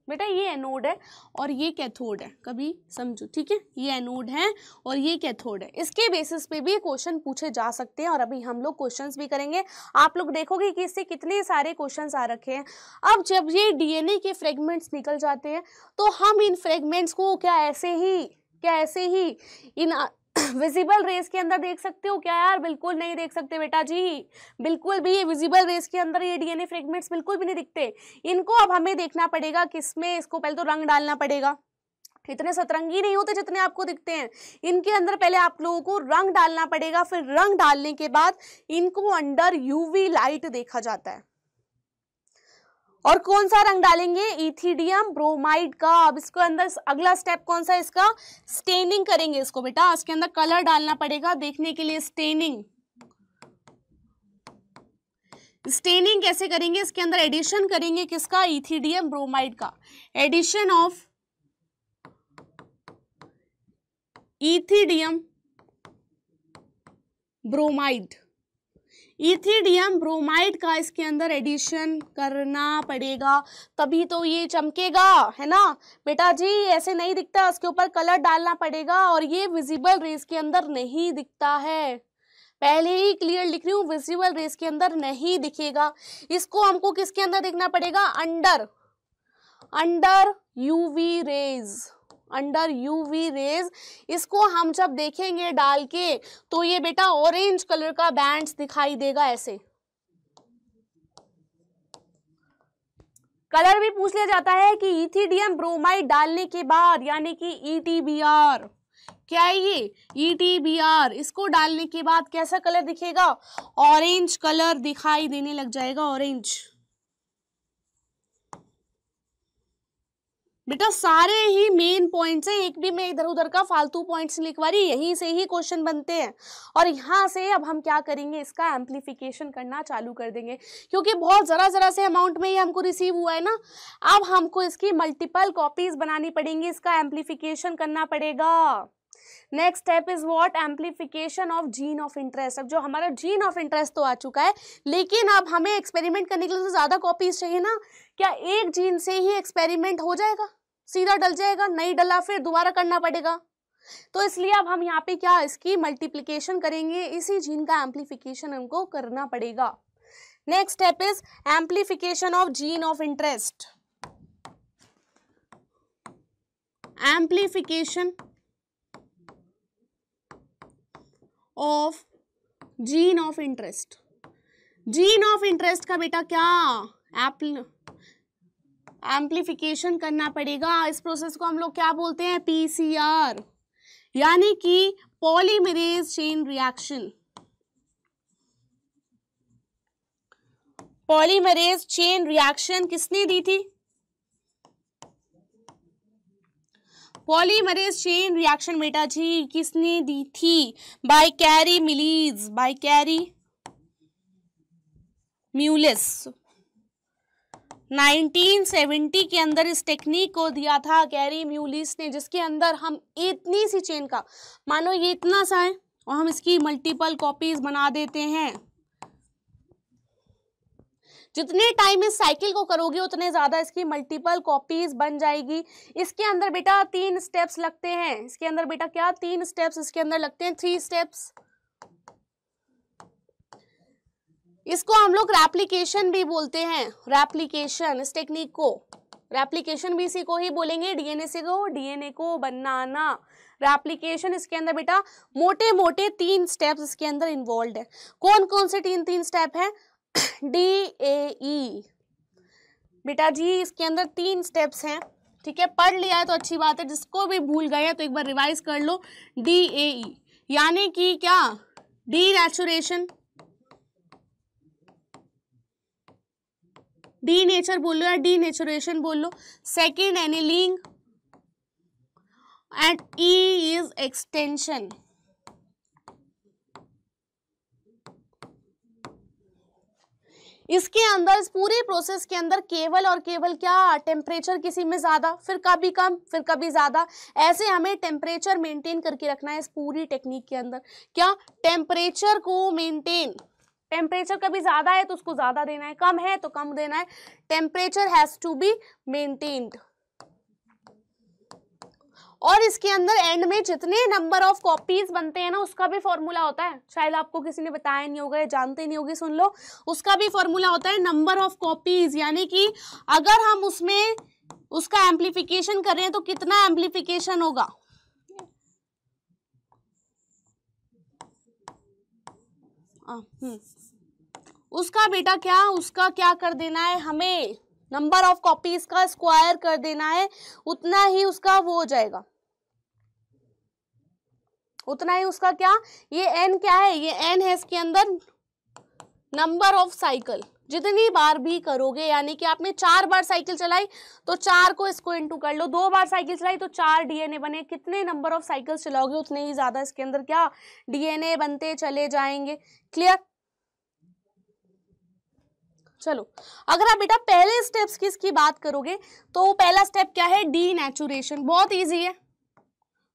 बेटा ये एनोड है और ये कैथोड है कभी समझो ठीक है ये एनोड है और ये कैथोड है इसके बेसिस पे भी क्वेश्चन पूछे जा सकते हैं और अभी हम लोग क्वेश्चंस भी करेंगे आप लोग देखोगे कि इससे कितने सारे क्वेश्चंस आ रखे हैं अब जब ये डीएनए के फ्रेगमेंट्स निकल जाते हैं तो हम इन फ्रेगमेंट्स को क्या ऐसे ही क्या ऐसे ही इन विजिबल रेस के अंदर देख सकते हो क्या यार बिल्कुल नहीं देख सकते बेटा जी बिल्कुल भी ये विजिबल रेस के अंदर ये डीएनए फ्रेगमेंट्स बिल्कुल भी नहीं दिखते इनको अब हमें देखना पड़ेगा किसमें इसको पहले तो रंग डालना पड़ेगा इतने सतरंगी नहीं होते जितने आपको दिखते हैं इनके अंदर पहले आप लोगों को रंग डालना पड़ेगा फिर रंग डालने के बाद इनको अंडर यूवी लाइट देखा जाता है और कौन सा रंग डालेंगे इथिडियम ब्रोमाइड का अब इसको अंदर अगला स्टेप कौन सा है इसका स्टेनिंग करेंगे इसको बेटा इसके अंदर कलर डालना पड़ेगा देखने के लिए स्टेनिंग स्टेनिंग कैसे करेंगे इसके अंदर एडिशन करेंगे किसका इथिडियम ब्रोमाइड का addition of ethidium bromide ethidium bromide का इसके अंदर एडिशन करना पड़ेगा तभी तो ये चमकेगा है ना बेटा जी ऐसे नहीं दिखता इसके ऊपर कलर डालना पड़ेगा और ये विजिबल रेस के अंदर नहीं दिखता है पहले ही क्लियर लिख रही हूँ विजिबल रेस के अंदर नहीं दिखेगा इसको हमको किसके अंदर देखना पड़ेगा under under UV rays under U V rays इसको हम जब देखेंगे डाल के तो ये बेटा ऑरेंज कलर का बैंड दिखाई देगा ऐसे कलर भी पूछ लिया जाता है कि इथिडियम ब्रोमाइड डालने के बाद यानी कि ईटीबीआर e क्या है ये ईटीबीआर e इसको डालने के बाद कैसा कलर दिखेगा ऑरेंज कलर दिखाई देने लग जाएगा ऑरेंज बेटा सारे ही मेन पॉइंट्स हैं एक भी मैं इधर उधर का फालतू पॉइंट्स लिखवा रही यहीं से ही क्वेश्चन बनते हैं और यहाँ से अब हम क्या करेंगे इसका एम्प्लीफिकेशन करना चालू कर देंगे क्योंकि बहुत ज़रा ज़रा से अमाउंट में ही हमको रिसीव हुआ है ना अब हमको इसकी मल्टीपल कॉपीज बनानी पड़ेंगी इसका एम्प्लीफिकेशन करना पड़ेगा next step is what amplification of gene of interest अब जो हमारा जीन ऑफ इंटरेस्ट तो आ चुका है लेकिन अब हमें एक्सपेरिमेंट करने के लिए तो ज़्यादा कॉपीज चाहिए ना क्या एक जीन से ही एक्सपेरिमेंट हो जाएगा सीधा डल जाएगा नहीं डला फिर दोबारा करना पड़ेगा तो इसलिए अब हम यहाँ पे क्या इसकी मल्टीप्लीकेशन करेंगे इसी जीन का एम्प्लीफिकेशन हमको करना पड़ेगा next step is amplification of gene of interest amplification of gene of interest gene of interest का बेटा क्या एप्ल एम्प्लीफिकेशन करना पड़ेगा इस प्रोसेस को हम लोग क्या बोलते हैं पीसीआर यानी कि polymerase chain reaction polymerase chain reaction किसने दी थी पॉलीमरेज चेन रिएक्शन बेटा जी किसने दी थी by Kary Mullis by Kary Mullis 1970 के अंदर इस टेक्निक को दिया था कैरी म्यूलिस ने जिसके अंदर हम इतनी सी चेन का मानो ये इतना सा है और हम इसकी मल्टीपल कॉपीज बना देते हैं जितने टाइम इस साइकिल को करोगे उतने ज़्यादा इसकी मल्टीपल कॉपीज बन जाएगी इसके अंदर बेटा तीन स्टेप्स लगते हैं इसके अंदर बेटा क्या तीन स्टेप्स इसके अंदर लगते हैं थ्री स्टेप्स इसको हम लोग रेप्लीकेशन भी बोलते हैं रेप्लीकेशन इस टेक्निक को रेप्लीकेशन भी इसी को ही बोलेंगे डीएनए से को डीएनए को बनाना रेप्लीकेशन इसके अंदर बेटा मोटे मोटे तीन स्टेप्स इसके अंदर इन्वॉल्व है कौन कौन से तीन तीन स्टेप है डी ए ई बेटा जी इसके अंदर तीन स्टेप्स हैं ठीक है पढ़ लिया है तो अच्छी बात है जिसको भी भूल गए हैं तो एक बार रिवाइज कर लो डी ए ई यानी कि क्या डी नेचुरेशन डी नेचर बोल लो या डी नेचुरेशन बोल लो second annealing and E is extension इसके अंदर इस पूरे प्रोसेस के अंदर केवल और केवल क्या टेम्परेचर किसी में ज़्यादा फिर कभी कम फिर कभी ज़्यादा ऐसे हमें टेम्परेचर मेंटेन करके रखना है इस पूरी टेक्निक के अंदर क्या टेम्परेचर को मेंटेन टेम्परेचर कभी ज़्यादा है तो उसको ज़्यादा देना है कम है तो कम देना है temperature has to be maintained और इसके अंदर एंड में जितने नंबर ऑफ कॉपीज बनते हैं ना उसका भी फॉर्मूला होता है शायद आपको किसी ने बताया नहीं होगा जानते नहीं होगी सुन लो उसका भी फॉर्मूला होता है नंबर ऑफ कॉपीज यानी कि अगर हम उसमें उसका एम्प्लीफिकेशन कर रहे हैं तो कितना एम्प्लीफिकेशन होगा हाँ, हम्म। उसका बेटा क्या उसका क्या कर देना है हमें नंबर ऑफ कॉपीज का स्क्वायर कर देना है उतना ही उसका वो हो जाएगा उतना ही उसका क्या ये एन क्या है ये एन है इसके अंदर नंबर ऑफ साइकिल जितनी बार भी करोगे यानी कि आपने चार बार साइकिल चलाई तो चार को इसको इंटू कर लो दो बार साइकिल चलाई तो चार डीएनए बने कितने नंबर ऑफ साइकिल चलाओगे उतने ही ज्यादा इसके अंदर क्या डीएनए बनते चले जाएंगे क्लियर चलो अगर आप बेटा पहले स्टेप्स की इसकी बात करोगे तो पहला स्टेप क्या है डी नेचुरेशन बहुत ईजी है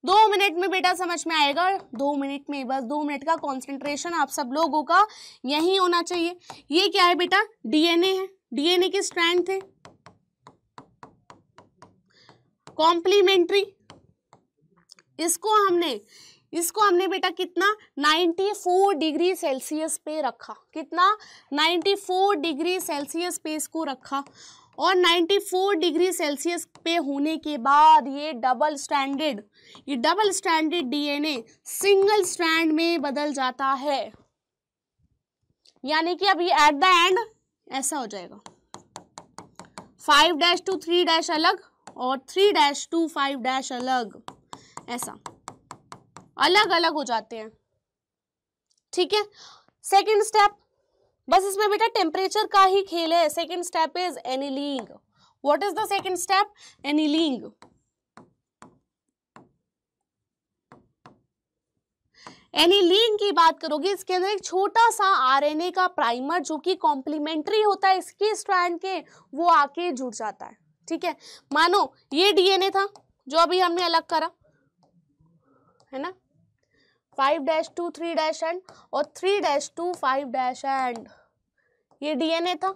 दो मिनट में बेटा समझ में आएगा दो मिनट में बस दो मिनट का कॉन्सेंट्रेशन आप सब लोगों का यही होना चाहिए ये क्या है बेटा डीएनए है डीएनए के स्ट्रैंड थे कॉम्प्लीमेंट्री इसको हमने इसको हमने बेटा कितना 94 डिग्री सेल्सियस पे रखा कितना 94 डिग्री सेल्सियस पे इसको रखा और 94 डिग्री सेल्सियस पे होने के बाद ये डबल स्टैंडर्ड ये double standard DNA single strand में बदल जाता है यानी कि अब ये एट द एंड ऐसा हो जाएगा five dash to three dash अलग और three dash to five dash अलग ऐसा अलग अलग हो जाते हैं ठीक है सेकेंड स्टेप बस इसमें बेटा टेम्परेचर का ही खेल है second step is annealing what is the second step annealing annealing की बात करोगे इसके अंदर एक छोटा सा आरएनए का प्राइमर जो कि कॉम्प्लीमेंट्री होता है इसके स्ट्रैंड के वो आके जुड़ जाता है ठीक है मानो ये डीएनए था जो अभी हमने अलग करा है ना five dash to three dash end और three dash to five dash end ये डीएनए था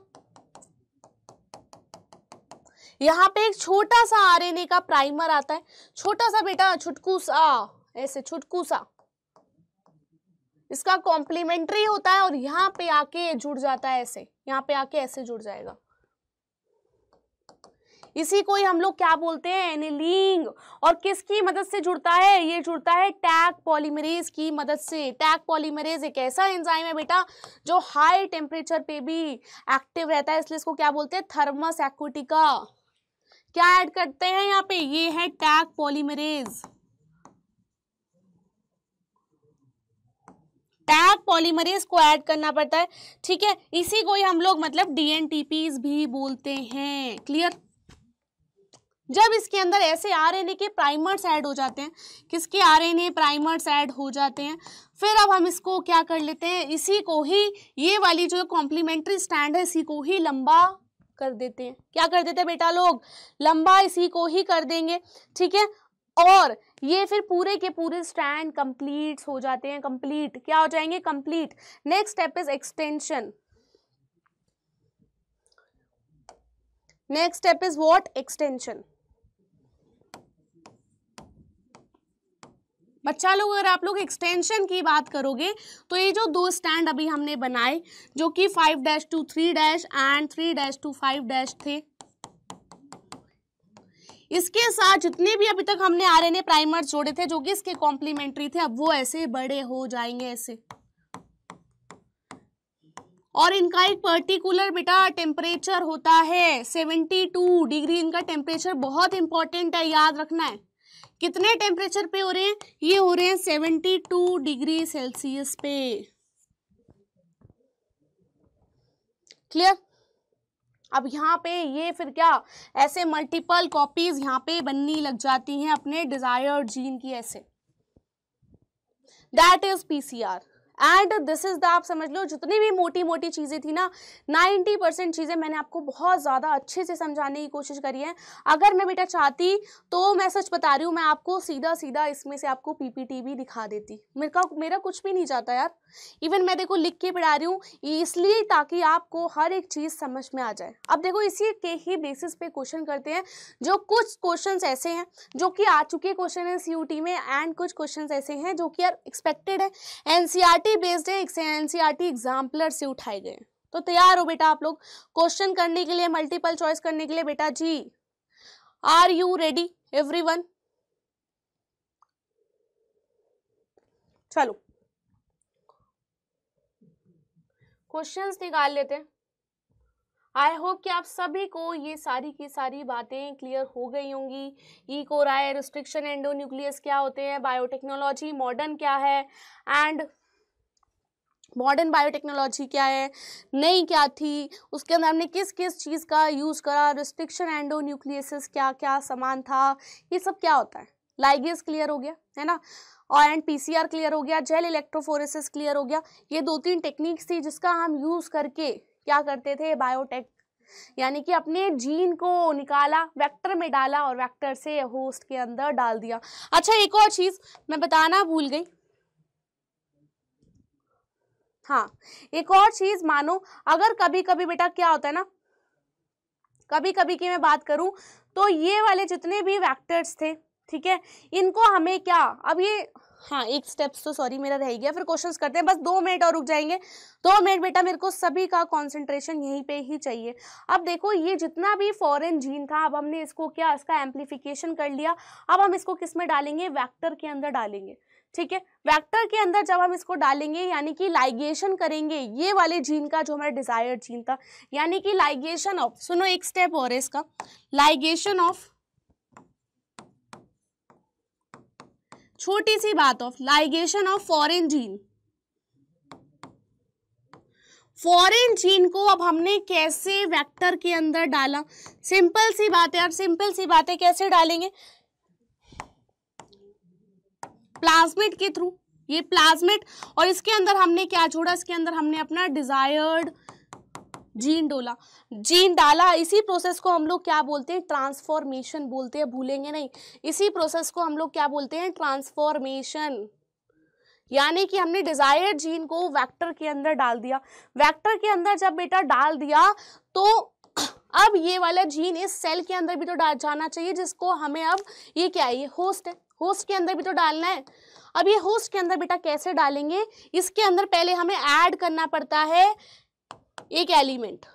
यहाँ पे एक छोटा सा आरएनए का प्राइमर आता है छोटा सा बेटा छुटकू सा ऐसे छुटकू सा इसका कॉम्प्लीमेंट्री होता है और यहाँ पे आके जुड़ जाता है ऐसे यहाँ पे आके ऐसे जुड़ जाएगा इसी को ही हम लोग क्या बोलते हैं एनिलिंग और किसकी मदद से जुड़ता है ये जुड़ता है टैग पॉलीमरेज की मदद से टैग पॉलीमरेज एक ऐसा एंजाइम है बेटा जो हाई टेम्परेचर पे भी एक्टिव रहता है इसलिए इसको क्या बोलते हैं थर्मस एक्विटिका क्या ऐड करते हैं यहाँ पे ये है टैग पॉलीमरेज टैग पॉलीमरेज को ऐड करना पड़ता है ठीक है इसी को ही हम लोग मतलब डीएनटीपीज भी बोलते हैं क्लियर जब इसके अंदर ऐसे आरएनए के प्राइमर्स ऐड हो जाते हैं किसके आरएनए प्राइमर्स ऐड हो जाते हैं फिर अब हम इसको क्या कर लेते हैं इसी को ही ये वाली जो कॉम्प्लीमेंट्री स्टैंड है इसी को ही लंबा कर देते हैं क्या कर देते हैं बेटा लोग लंबा इसी को ही कर देंगे ठीक है और ये फिर पूरे के पूरे स्टैंड कंप्लीट हो जाते हैं कंप्लीट क्या हो जाएंगे complete next step is extension next step is what extension बच्चा लोग अगर आप लोग एक्सटेंशन की बात करोगे तो ये जो दो स्टैंड अभी हमने बनाए जो कि five dash to three dash and three dash to five dash थे इसके साथ जितने भी अभी तक हमने आरएनए प्राइमर जोड़े थे जो कि इसके कॉम्प्लीमेंट्री थे अब वो ऐसे बड़े हो जाएंगे ऐसे और इनका एक पर्टिकुलर बेटा टेम्परेचर होता है 72 डिग्री इनका टेम्परेचर बहुत इंपॉर्टेंट है याद रखना है कितने टेम्परेचर पे हो रहे हैं ये हो रहे हैं 72 डिग्री सेल्सियस पे क्लियर अब यहाँ पे ये फिर क्या ऐसे मल्टीपल कॉपीज यहाँ पे बननी लग जाती हैं अपने डिजायर जीन की ऐसे that is PCR and this is the आप समझ लो जितनी भी मोटी मोटी चीज़ें थी ना 90 परसेंट चीज़ें मैंने आपको बहुत ज़्यादा अच्छे से समझाने की कोशिश करी है अगर मैं बेटा चाहती तो मैं सच बता रही हूँ मैं आपको सीधा सीधा इसमें से आपको पीपीटी भी दिखा देती मेरे का मेरा कुछ भी नहीं जाता यार इवन मैं देखो लिख के पढ़ा रही हूँ इसलिए ताकि आपको हर एक चीज़ समझ में आ जाए अब देखो इसी के ही बेसिस पे क्वेश्चन करते हैं जो कुछ क्वेश्चंस ऐसे हैं जो कि आ चुके क्वेश्चन हैं सी में एंड कुछ क्वेश्चंस ऐसे हैं जो कि यार एक्सपेक्टेड है एन बेस्ड है एन सी आर एग्जाम्पलर से उठाए गए तो तैयार हो बेटा आप लोग क्वेश्चन करने के लिए मल्टीपल चॉइस करने के लिए बेटा जी आर यू रेडी एवरी चलो क्वेश्चंस निकाल लेते हैं आई होप कि आप सभी को ये सारी की सारी बातें क्लियर हो गई होंगी E coRI restriction endonuclease क्या होते हैं बायोटेक्नोलॉजी मॉडर्न क्या है एंड मॉडर्न बायोटेक्नोलॉजी क्या है नई क्या थी उसके अंदर हमने किस किस चीज़ का यूज़ करा रिस्ट्रिक्शन एंडो न्यूक्लियसिस क्या क्या सामान था ये सब क्या होता है लाइगेज क्लियर हो गया है ना और एंड पीसीआर क्लियर हो गया जेल इलेक्ट्रोफोरेसिस क्लियर हो गया ये दो तीन टेक्निक्स थी जिसका हम यूज़ करके क्या करते थे बायोटेक यानी कि अपने जीन को निकाला वेक्टर में डाला और वेक्टर से होस्ट के अंदर डाल दिया अच्छा एक और चीज़ मैं बताना भूल गई हाँ एक और चीज़ मानो अगर कभी कभी बेटा क्या होता है ना कभी कभी की मैं बात करूं तो ये वाले जितने भी वेक्टर्स थे ठीक है इनको हमें क्या अब ये हाँ एक स्टेप्स तो सॉरी मेरा रह गया फिर क्वेश्चंस करते हैं बस दो मिनट और रुक जाएंगे दो मिनट बेटा मेरे को सभी का कंसंट्रेशन यहीं पे ही चाहिए अब देखो ये जितना भी फॉरेन जीन था अब हमने इसको क्या इसका एम्प्लीफिकेशन कर लिया अब हम इसको किस में डालेंगे वैक्टर के अंदर डालेंगे ठीक है वैक्टर के अंदर जब हम इसको डालेंगे यानी कि लाइगेशन करेंगे ये वाले जीन का जो हमारा डिजायर जीन था यानी कि लाइगेशन ऑफ सुनो एक स्टेप और है इसका लाइगेशन ऑफ छोटी सी बात of ligation of foreign gene foreign gene को अब हमने कैसे वेक्टर के अंदर डाला सिंपल सी बात है और सिंपल सी बातें कैसे डालेंगे प्लाज्मिट के थ्रू ये प्लाज्मिट और इसके अंदर हमने क्या जोड़ा इसके अंदर हमने अपना डिजायर्ड जीन डोला जीन डाला इसी प्रोसेस को हम लोग क्या बोलते हैं ट्रांसफॉर्मेशन बोलते हैं भूलेंगे नहीं इसी प्रोसेस को हम लोग क्या बोलते हैं ट्रांसफॉर्मेशन यानी कि हमने डिजायर जीन को वेक्टर के अंदर डाल दिया वेक्टर के अंदर जब बेटा डाल दिया तो अब ये वाला जीन इस सेल के अंदर भी तो डाल जाना चाहिए जिसको हमें अब ये क्या है ये होस्ट है होस्ट के अंदर भी तो डालना है अब ये होस्ट के अंदर बेटा कैसे डालेंगे इसके अंदर पहले हमें ऐड करना पड़ता है एक एलिमेंट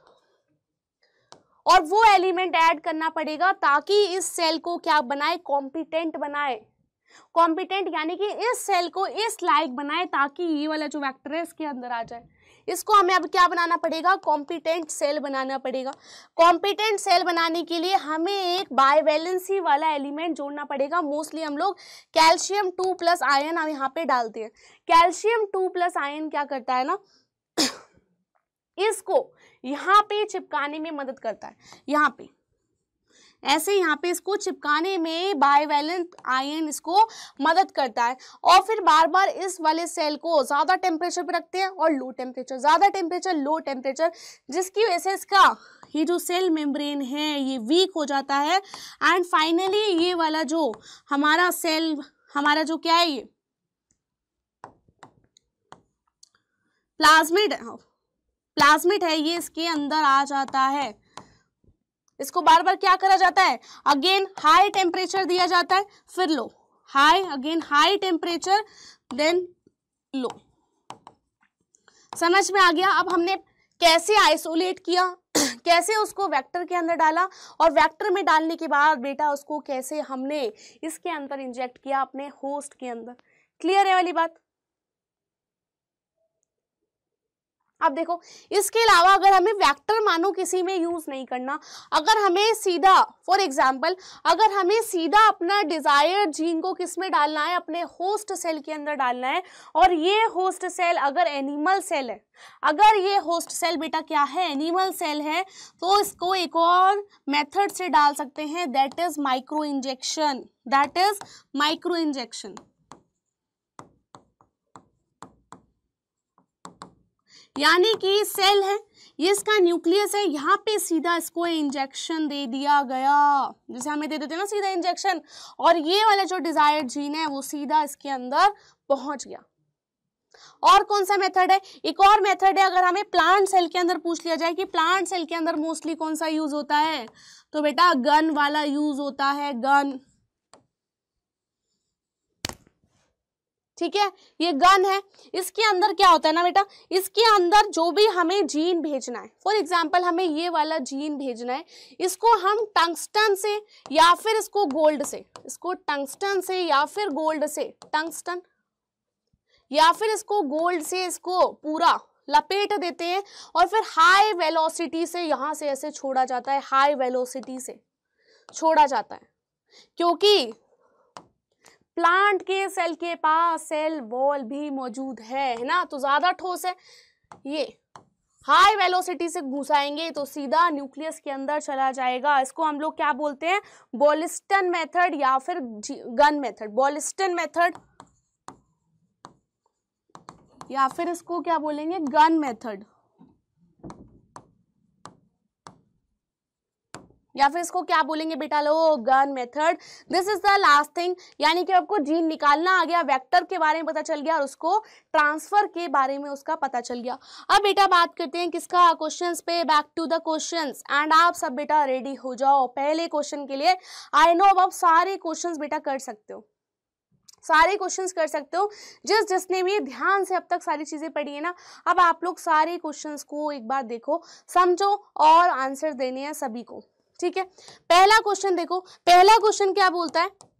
और वो एलिमेंट ऐड करना पड़ेगा ताकि इस सेल को क्या बनाए कॉम्पिटेंट बनाए कॉम्पिटेंट यानी कि इस सेल को इस लाइक बनाए ताकि ये वाला जो वैक्टर है इसके अंदर आ जाए इसको हमें अब क्या बनाना पड़ेगा कॉम्पिटेंट सेल बनाना पड़ेगा कॉम्पिटेंट सेल बनाने के लिए हमें एक बायवैलेंसी वाला एलिमेंट जोड़ना पड़ेगा मोस्टली हम लोग कैल्शियम टू प्लस आयन हम यहाँ पे डालते हैं कैल्शियम टू प्लस आयन क्या करता है ना इसको यहाँ पे चिपकाने में मदद करता है यहाँ पे ऐसे यहाँ पे इसको चिपकाने में बायवेलेंट आयन इसको मदद करता है और फिर बार बार इस वाले सेल को ज़्यादा टेम्परेचर पे रखते हैं और लो टेम्परेचर ज़्यादा टेम्परेचर लो टेम्परेचर जिसकी वजह से इसका ये जो सेल मेम्ब्रेन है ये वीक हो जाता है एंड फाइनली ये वाला जो हमारा सेल हमारा जो क्या है ये प्लाज्मिड प्लाज्मिट है ये इसके अंदर आ जाता है इसको बार बार क्या करा जाता है अगेन हाई टेम्परेचर दिया जाता है फिर low high again high temperature then low समझ में आ गया अब हमने कैसे आइसोलेट किया कैसे उसको वेक्टर के अंदर डाला और वेक्टर में डालने के बाद बेटा उसको कैसे हमने इसके अंदर इंजेक्ट किया अपने होस्ट के अंदर क्लियर है वाली बात अब देखो इसके अलावा अगर हमें वैक्टर मानो किसी में यूज़ नहीं करना अगर हमें सीधा फॉर एग्जाम्पल अगर हमें सीधा अपना डिज़ायर जीन को किस में डालना है अपने होस्ट सेल के अंदर डालना है और ये होस्ट सेल अगर एनिमल सेल है अगर ये होस्ट सेल बेटा क्या है एनिमल सेल है तो इसको एक और मेथड से डाल सकते हैं that is micro injection that is micro injection यानी कि सेल है ये इसका न्यूक्लियस है यहाँ पे सीधा इसको इंजेक्शन दे दिया गया जैसे हमें दे देते ना सीधा इंजेक्शन और ये वाला जो डिजायर्ड जीन है वो सीधा इसके अंदर पहुंच गया और कौन सा मेथड है एक और मेथड है अगर हमें प्लांट सेल के अंदर पूछ लिया जाए कि प्लांट सेल के अंदर मोस्टली कौन सा यूज होता है तो बेटा गन वाला यूज होता है गन ठीक है ये गन है इसके अंदर क्या होता है ना बेटा इसके अंदर जो भी हमें जीन भेजना है फॉर एग्जाम्पल हमें ये वाला जीन भेजना है इसको हम टंगस्टन से या फिर इसको गोल्ड से इसको टंगस्टन से या फिर गोल्ड से टंगस्टन या फिर इसको गोल्ड से इसको पूरा लपेट देते हैं और फिर हाई वेलोसिटी से यहां से ऐसे छोड़ा जाता है हाई वेलोसिटी से छोड़ा जाता है क्योंकि प्लांट के सेल के पास सेल वॉल भी मौजूद है है ना तो ज़्यादा ठोस है ये हाई वेलोसिटी से घुसाएंगे तो सीधा न्यूक्लियस के अंदर चला जाएगा इसको हम लोग क्या बोलते हैं बॉलिस्टन मेथड या फिर गन मेथड बॉलिस्टन मेथड या फिर इसको क्या बोलेंगे गन मेथड या फिर इसको क्या बोलेंगे बेटा low gun method this is the last thing यानी कि आपको जीन निकालना आ गया वेक्टर के बारे में पता चल गया और उसको ट्रांसफर के बारे में उसका पता चल गया अब बेटा बात करते हैं किसका क्वेश्चंस पे back to the questions and आप सब बेटा रेडी हो जाओ पहले क्वेश्चन के लिए आई नो अब आप सारे क्वेश्चन बेटा कर सकते हो सारे क्वेश्चंस कर सकते हो जिस जिसने भी ध्यान से अब तक सारी चीज़ें पढ़ी है ना अब आप लोग सारे क्वेश्चंस को एक बार देखो समझो और आंसर देने हैं सभी को ठीक है पहला क्वेश्चन देखो पहला क्वेश्चन क्या बोलता है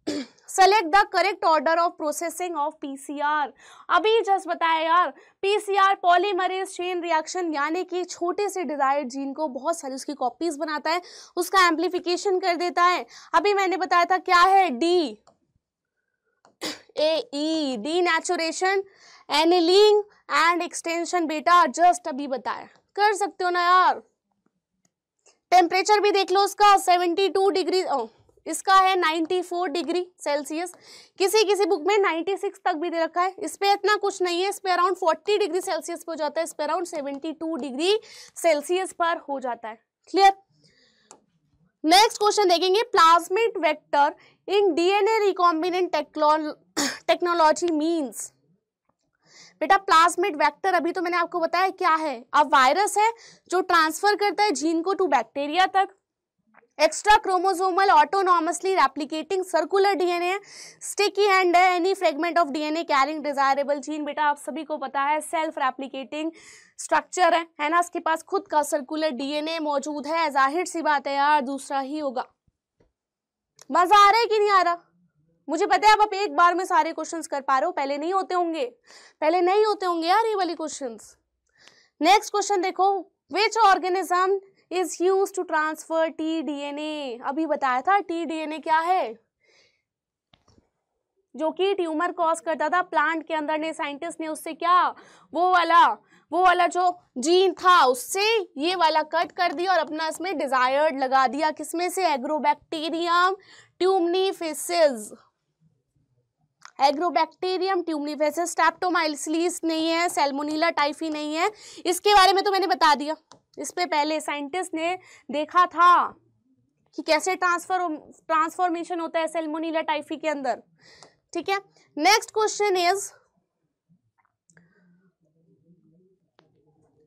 select the correct order of processing of PCR अभी जस्ट बताया यार पीसीआर पॉलीमरेज चेन रिएक्शन यानी कि छोटे से डिजायर जीन को बहुत सारी उसकी कॉपीज बनाता है उसका एम्पलीफिकेशन कर देता है अभी मैंने बताया था क्या है D A E denaturation annealing and extension बेटा जस्ट अभी बताया कर सकते हो ना यार टेम्परेचर भी देख लो उसका 72 डिग्री इसका है 94 डिग्री सेल्सियस किसी किसी बुक में 96 तक भी दे रखा है इस पर इतना कुछ नहीं है इस पर अराउंड 40 डिग्री सेल्सियस पर हो जाता है इस पर अराउंड 72 डिग्री सेल्सियस पर हो जाता है क्लियर नेक्स्ट क्वेश्चन देखेंगे plasmid vector in DNA recombinant technology means बेटा प्लाज्मिड वेक्टर अभी तो मैंने आपको बताया क्या है अब वायरस है जो ट्रांसफर करता है जीन को टू बैक्टीरिया तक extra chromosomal autonomously replicating circular DNA sticky hand है any fragment of DNA carrying desirable gene बेटा आप सभी को पता है सेल्फ रेप्लिकेटिंग स्ट्रक्चर है है ना इसके पास खुद का सर्कुलर डीएनए मौजूद है जाहिर सी बात है यार दूसरा ही होगा मजा आ रहा है कि नहीं आ रहा मुझे पता है अब आप एक बार में सारे क्वेश्चन कर पा रहे हो पहले नहीं होते होंगे पहले नहीं होते होंगे यार ये वाले क्वेश्चन नेक्स्ट क्वेश्चन देखो which organism is use to transfer T DNA अभी बताया था टी डीएनए क्या है जो कि ट्यूमर कॉज करता था प्लांट के अंदर ने साइंटिस्ट ने उससे क्या वो वाला वो वाला जो जीन था उससे ये वाला कट कर दिया और अपना इसमें डिजायर्ड लगा दिया किसमें से एग्रोबैक्टीरियम ट्यूमनीफिसिस एग्रोबैक्टीरियम ट्यूमलिफेसिस स्टैप्टोमाइसिलीस नहीं है सेलमोनीला टाइफी नहीं है इसके बारे में तो मैंने बता दिया इस पर पहले साइंटिस्ट ने देखा था कि कैसे ट्रांसफर ट्रांसफॉर्मेशन होता है सेलमोनीला टाइफी के अंदर ठीक है नेक्स्ट क्वेश्चन इज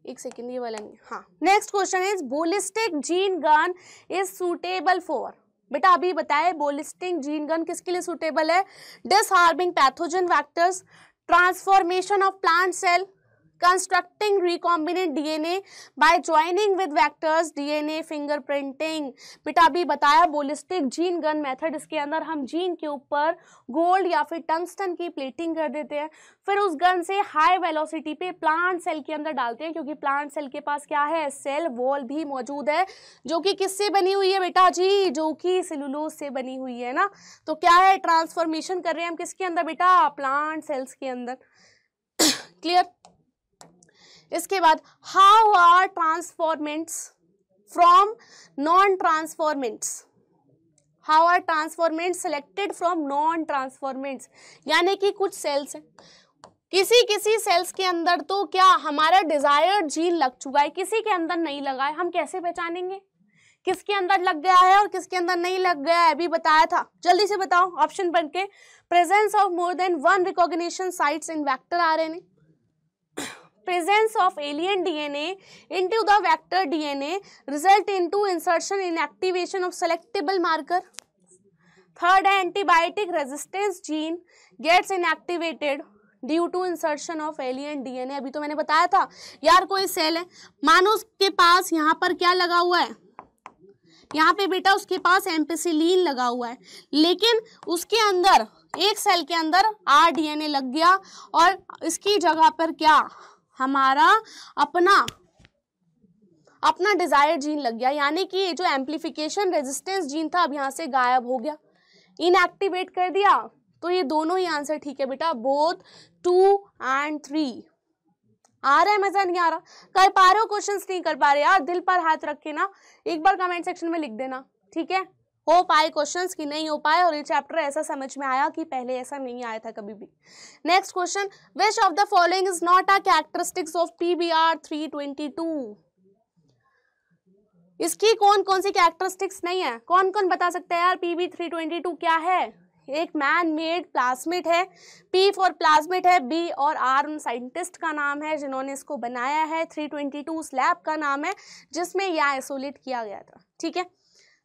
एक सेकेंड ये वाला नहीं हाँ next question is biolistic gene gun is suitable for बेटा अभी बताए बोलिस्टिंग जीन गन किसके लिए सुटेबल है disarming pathogen vectors transformation of plant cell constructing recombinant DNA by joining with vectors DNA fingerprinting बेटा अभी बताया बोलिस्टिक जीन गन मेथड इसके अंदर हम जीन के ऊपर गोल्ड या फिर टंगस्टन की प्लेटिंग कर देते हैं फिर उस गन से हाई वेलोसिटी पे प्लांट सेल के अंदर डालते हैं क्योंकि प्लांट सेल के पास क्या है सेल वॉल भी मौजूद है जो कि किससे बनी हुई है बेटा जी जो कि सेलुलोज से बनी हुई है ना तो क्या है ट्रांसफॉर्मेशन कर रहे हैं हम किसके अंदर बेटा प्लांट सेल्स के अंदर क्लियर इसके बाद how are transformants from non transformants how are transformant selected from non transformants यानी कि कुछ सेल्स हैं किसी किसी सेल्स के अंदर तो क्या हमारा डिजायर जीन लग चुका है किसी के अंदर नहीं लगा है हम कैसे पहचानेंगे किसके अंदर लग गया है और किसके अंदर नहीं लग गया है अभी बताया था जल्दी से बताओ ऑप्शन बन के presence of more than one recognition sites in vector आ रहे हैं presence of alien DNA into the vector DNA result into insertion inactivation of selectable marker. Third, antibiotic resistance gene gets inactivated due to insertion of alien DNA अभी तो मैंने बताया था यार कोई सेल है मानो उसके पास यहाँ पर क्या लगा हुआ है यहाँ पे बेटा उसके पास एम्पेसिलीन लगा हुआ है लेकिन उसके अंदर एक सेल के अंदर आर डीएनए लग गया और इसकी जगह पर क्या हमारा अपना अपना डिजायर जीन लग गया यानी कि जो एम्प्लीफिकेशन रेजिस्टेंस जीन था अब यहाँ से गायब हो गया इनएक्टिवेट कर दिया तो ये दोनों ही आंसर ठीक है बेटा बोथ टू एंड थ्री आ रहा है मजा नहीं आ रहा कर पा रहे हो क्वेश्चंस नहीं कर पा रहे यार दिल पर हाथ रखे ना एक बार कमेंट सेक्शन में लिख देना ठीक है हो पाए क्वेश्चंस कि नहीं हो पाए और ये चैप्टर ऐसा समझ में आया कि पहले ऐसा नहीं आया था कभी भी next question which of the following is not a characteristics of P B R three twenty two इसकी कौन कौन सी कैरेक्टरिस्टिक्स नहीं है कौन कौन बता सकते हैं यार P B three twenty two क्या है एक मैन मेड प्लाज्मिट है पी फॉर प्लाज्मिट है बी और आर उन साइंटिस्ट का नाम है जिन्होंने इसको बनाया है 322 स्लैब का नाम है जिसमें यह आइसोलेट किया गया था ठीक है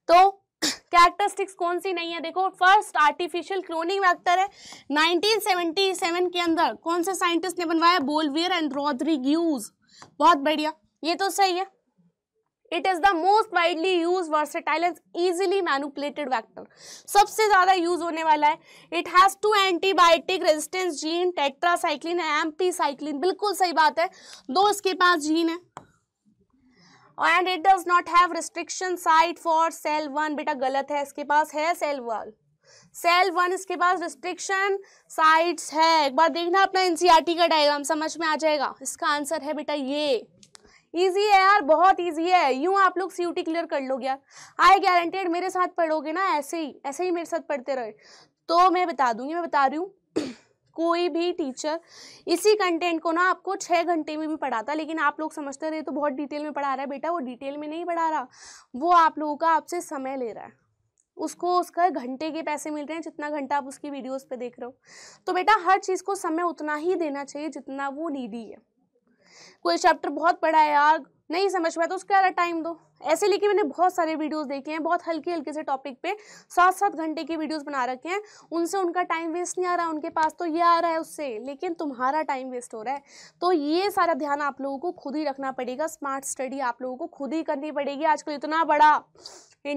तो कैरेक्टरिस्टिक्स कौन सी नहीं है देखो फर्स्ट आर्टिफिशियल क्लोनिंग वैक्टर है 1977 के अंदर कौन से साइंटिस्ट ने बनवाया बोलवियर एंड रॉड्रिग्यूज बहुत बढ़िया ये तो सही है it is the most widely use versatile and easily manipulated vector सबसे ज़्यादा यूज होने वाला है it has two antibiotic resistance gene tetracycline ampicillin बिल्कुल सही बात है दो इसके पास जीन है and it does not have restriction site for sal one बेटा गलत है इसके पास है सेल वन सेल वन इसके पास रिस्ट्रिक्शन साइट्स है एक बार देखना अपना एनसीईआरटी e का डायग्राम समझ में आ जाएगा इसका आंसर है बेटा ये इजी है यार बहुत इजी है यूं आप लोग सी क्लियर कर लोगे यार आई गारंटेड मेरे साथ पढ़ोगे ना ऐसे ही ऐसे ही मेरे साथ पढ़ते रहे तो मैं बता दूंगी मैं बता रही हूँ कोई भी टीचर इसी कंटेंट को ना आपको छः घंटे में भी पढ़ाता लेकिन आप लोग समझते रहे तो बहुत डिटेल में पढ़ा रहा है बेटा वो डिटेल में नहीं पढ़ा रहा वो आप लोगों का आपसे समय ले रहा है उसको उसका घंटे के पैसे मिल रहे हैं जितना घंटा आप उसकी वीडियोस पे देख रहे हो तो बेटा हर चीज़ को समय उतना ही देना चाहिए जितना वो नीडी है कोई चैप्टर बहुत पढ़ा है यार नहीं समझ पाया तो उसके अलग टाइम दो ऐसे लेके मैंने बहुत सारे वीडियोस देखे हैं बहुत हल्के हल्के से टॉपिक पे सात सात घंटे के वीडियोस बना रखे हैं उनसे उनका टाइम वेस्ट नहीं आ रहा उनके पास तो ये आ रहा है उससे लेकिन तुम्हारा टाइम वेस्ट हो रहा है तो ये सारा ध्यान आप लोगों को खुद ही रखना पड़ेगा स्मार्ट स्टडी आप लोगों को खुद ही करनी पड़ेगी आजकल इतना बड़ा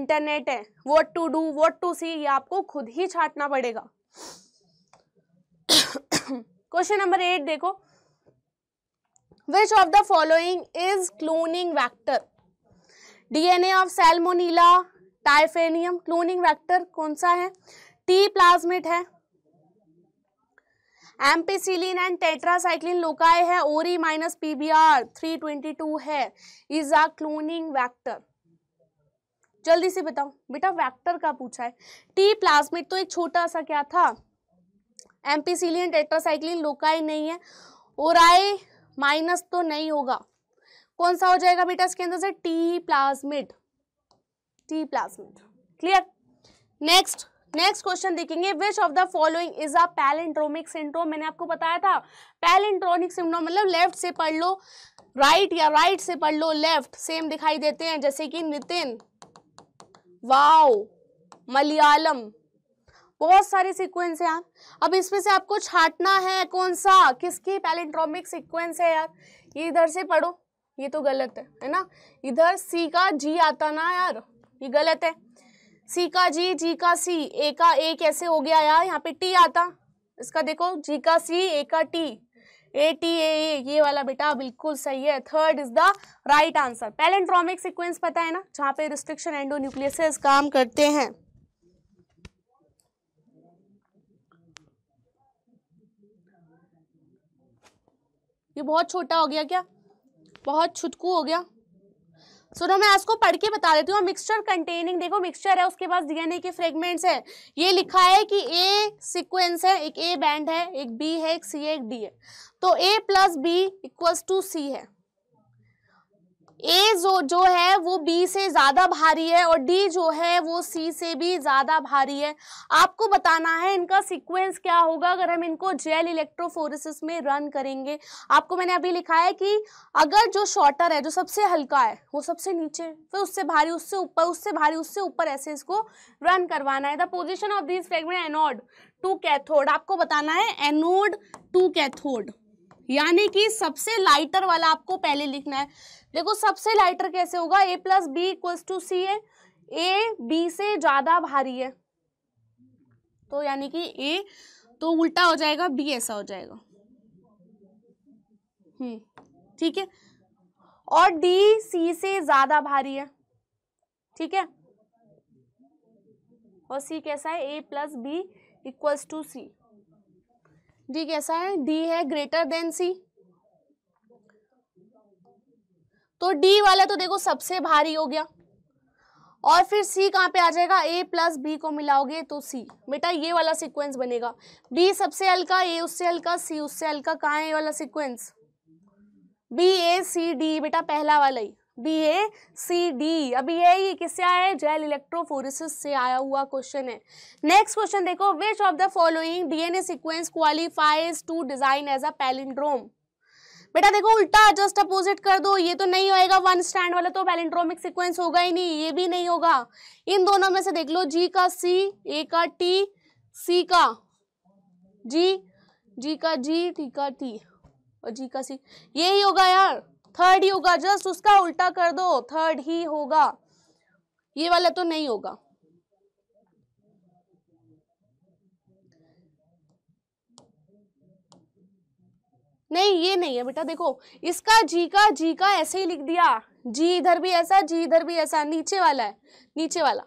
इंटरनेट है what to do what to see ये आपको खुद ही छाटना पड़ेगा क्वेश्चन नंबर एट देखो which of the following is cloning vector dna of salmonella typhimurium cloning vector कौन सा है टी प्लाज्मिड है एम्पेसिलिन एंड टेट्रासाइक्लिन लोकाय है ओरी माइनस पीबीआर 322 है इज अ क्लोनिंग वेक्टर जल्दी से बताओ बेटा वेक्टर का पूछा है टी प्लाज्मिड तो एक छोटा सा क्या था एम्पेसिलिन टेट्रासाइक्लिन लोकाय नहीं है ओराई माइनस तो नहीं होगा कौन सा हो जाएगा बेटा इसके अंदर से T plasmid T plasmid clear next next question देखेंगे which of the following is a palindromic syndrome मैंने आपको बताया था पैलेंड्रोनिक सिंड्रोम मतलब लेफ्ट से पढ़ लो राइट right या राइट right से पढ़ लो लेफ्ट सेम दिखाई देते हैं जैसे कि नितिन वाओ मलयालम बहुत सारे सीक्वेंस है यार अब इसमें से आपको छाटना है कौन सा किसकी पैलिंड्रोमिक सीक्वेंस है यार ये इधर से पढ़ो ये तो गलत है है ना इधर सी का जी आता ना यार ये गलत है सी का जी जी का सी ए का ए कैसे हो गया यार यहाँ पे टी आता इसका देखो जी का सी ए का टी ए टी ए ये वाला बेटा बिल्कुल सही है third is the right answer palindromic sequence पता है ना जहाँ पे रिस्ट्रिक्शन एंडो न्यूक्लियस काम करते हैं ये बहुत छोटा हो गया क्या बहुत छुटकू हो गया सुनो मैं इसको पढ़ के बता देती हूँ मिक्सचर कंटेनिंग देखो मिक्सचर है उसके पास डीएनए के फ्रेगमेंट्स है ये लिखा है कि ए सीक्वेंस है एक ए बैंड है एक बी है एक सी है एक डी है तो A plus B equals to C है ए जो जो है वो बी से ज़्यादा भारी है और डी जो है वो सी से भी ज़्यादा भारी है आपको बताना है इनका सीक्वेंस क्या होगा अगर हम इनको जेल इलेक्ट्रोफोरेसिस में रन करेंगे आपको मैंने अभी लिखा है कि अगर जो शॉर्टर है जो सबसे हल्का है वो सबसे नीचे फिर उससे भारी उससे ऊपर उससे भारी उससे ऊपर ऐसे इसको रन करवाना है the position of this fragment anode to cathode आपको बताना है एनोड टू कैथोड यानी कि सबसे लाइटर वाला आपको पहले लिखना है देखो सबसे लाइटर कैसे होगा A plus B equals to C है ए बी से ज्यादा भारी है तो यानी कि ए तो उल्टा हो जाएगा बी ऐसा हो जाएगा हम्म ठीक है और डी सी से ज्यादा भारी है ठीक है और सी कैसा है A plus B equals to C D कैसा है डी है ग्रेटर देन सी तो डी वाला तो देखो सबसे भारी हो गया और फिर सी कहाँ पे आ जाएगा ए प्लस बी को मिलाओगे तो सी बेटा ये वाला सीक्वेंस बनेगा डी सबसे हल्का ए उससे हल्का सी उससे हल्का कहाँ है ये वाला sequence B A C D बेटा पहला वाला ही बी ए सी डी अभी ही किससे आया है जेल इलेक्ट्रोफोरिसिस से आया हुआ क्वेश्चन है नेक्स्ट क्वेश्चन देखो which of the following DNA sequence qualifies to design as a palindrome बेटा देखो उल्टा जस्ट अपोजिट कर दो ये तो नहीं होएगा वन स्टैंड वाला तो पैलिंड्रोमिक सीक्वेंस होगा ही नहीं ये भी नहीं होगा इन दोनों में से देख लो जी का सी ए का टी सी का जी जी का जी टी का टी और जी का सी यही होगा यार थर्ड ही होगा जस्ट उसका उल्टा कर दो थर्ड ही होगा ये वाला तो नहीं होगा नहीं ये नहीं है बेटा देखो इसका जी का जी का ऐसे ही लिख दिया जी इधर भी ऐसा जी इधर भी ऐसा नीचे वाला है नीचे वाला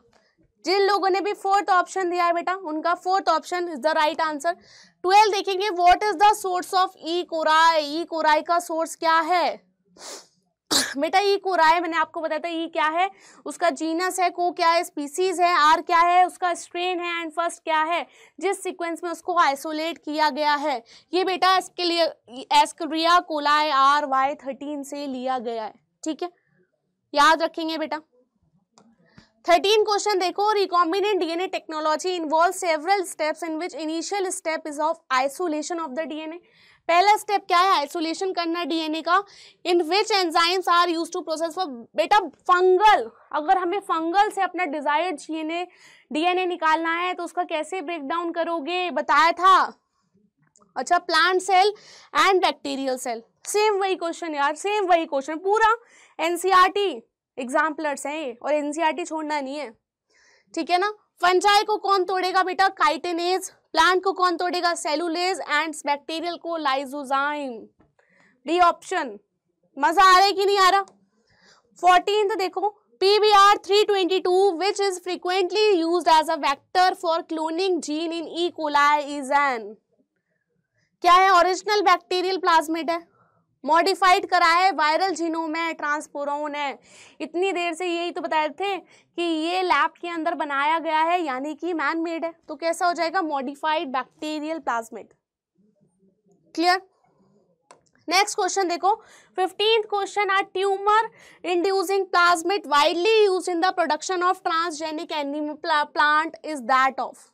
जिन लोगों ने भी फोर्थ ऑप्शन दिया है बेटा उनका fourth option is the right answer twelve देखेंगे what is the source of E coli E e coli का सोर्स क्या है बेटा ई को राय मैंने आपको बताया था ई क्या है उसका जीनस है को क्या है स्पीसीज है आर क्या है उसका स्ट्रेन है एंड फर्स्ट क्या है जिस सीक्वेंस में उसको आइसोलेट किया गया है ये बेटा इसके लिए Escherichia coli R Y thirteen से लिया गया है ठीक है याद रखेंगे बेटा थर्टीन क्वेश्चन देखो recombinant DNA technology involve several steps in which initial step is of isolation of the DNA पहला स्टेप क्या है आइसोलेशन करना डीएनए का in which enzymes are use to process for बेटा फंगल अगर हमें फंगल से अपना डिजायर्ड डीएनए डीएनए निकालना है तो उसका कैसे ब्रेक डाउन करोगे बताया था अच्छा plant cell and bacterial cell same वही क्वेश्चन यार सेम वही क्वेश्चन पूरा एनसीईआरटी एग्जाम्पलर्स e हैं ये और एनसीईआरटी e छोड़ना नहीं है ठीक है ना फंजाई को कौन तोड़ेगा बेटा काइटेनेज प्लांट को कौन तोड़ेगा सेलुलेज एंड बैक्टीरियल को लाइजोजाइम डी ऑप्शन मजा आ रहा है कि नहीं आ रहा फोर्टीन देखो PBR322, which is frequently used as a vector for cloning gene in E. coli is an क्या है ओरिजिनल बैक्टीरियल प्लाज्मिड है मॉडिफाइड करा है वायरल जीनोम है ट्रांसपोरोन है इतनी देर से यही तो बताए थे कि ये लैब के अंदर बनाया गया है यानी कि मैन मेड है तो कैसा हो जाएगा modified bacterial plasmid clear next question देखो fifteenth question are tumour inducing plasmid widely use in the production of transgenic animal plant is that of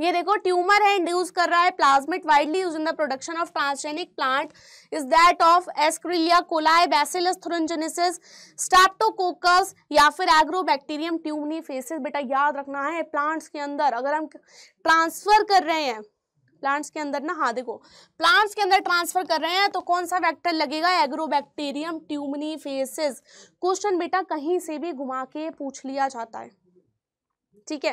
ये देखो ट्यूमर है इंड्यूस कर रहा है plasmid widely use in the production of transgenic plant is that of Escherichia coli Bacillus thuringiensis Streptococcus या फिर agrobacterium ट्यूमनीफेसिस बेटा याद रखना है प्लांट्स के अंदर अगर हम ट्रांसफर कर रहे हैं प्लांट्स के अंदर ना हाँ देखो प्लांट्स के अंदर ट्रांसफर कर रहे हैं तो कौन सा वेक्टर लगेगा एग्रोबैक्टीरियम ट्यूमनी फेसेस क्वेश्चन बेटा कहीं से भी घुमा के पूछ लिया जाता है ठीक है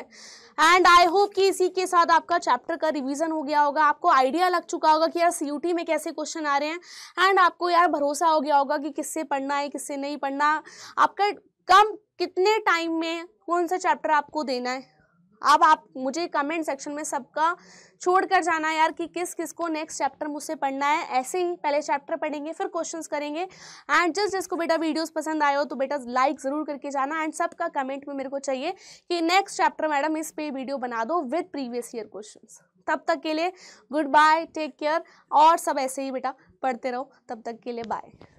एंड आई होप कि इसी के साथ आपका चैप्टर का रिवीजन हो गया होगा आपको आइडिया लग चुका होगा कि यार सी में कैसे क्वेश्चन आ रहे हैं एंड आपको यार भरोसा हो गया होगा कि किससे पढ़ना है किससे नहीं पढ़ना आपका कम कितने टाइम में कौन सा चैप्टर आपको देना है अब आप मुझे कमेंट सेक्शन में सबका छोड़ कर जाना यार कि किस किस को नेक्स्ट चैप्टर मुझसे पढ़ना है ऐसे ही पहले चैप्टर पढ़ेंगे फिर क्वेश्चंस करेंगे एंड जस्ट जिसको बेटा वीडियोस पसंद आए हो तो बेटा लाइक ज़रूर करके जाना एंड सबका कमेंट में मेरे को चाहिए कि नेक्स्ट चैप्टर मैडम इस पर वीडियो बना दो विथ प्रीवियस ईयर क्वेश्चन तब तक के लिए गुड बाय टेक केयर और सब ऐसे ही बेटा पढ़ते रहो तब तक के लिए बाय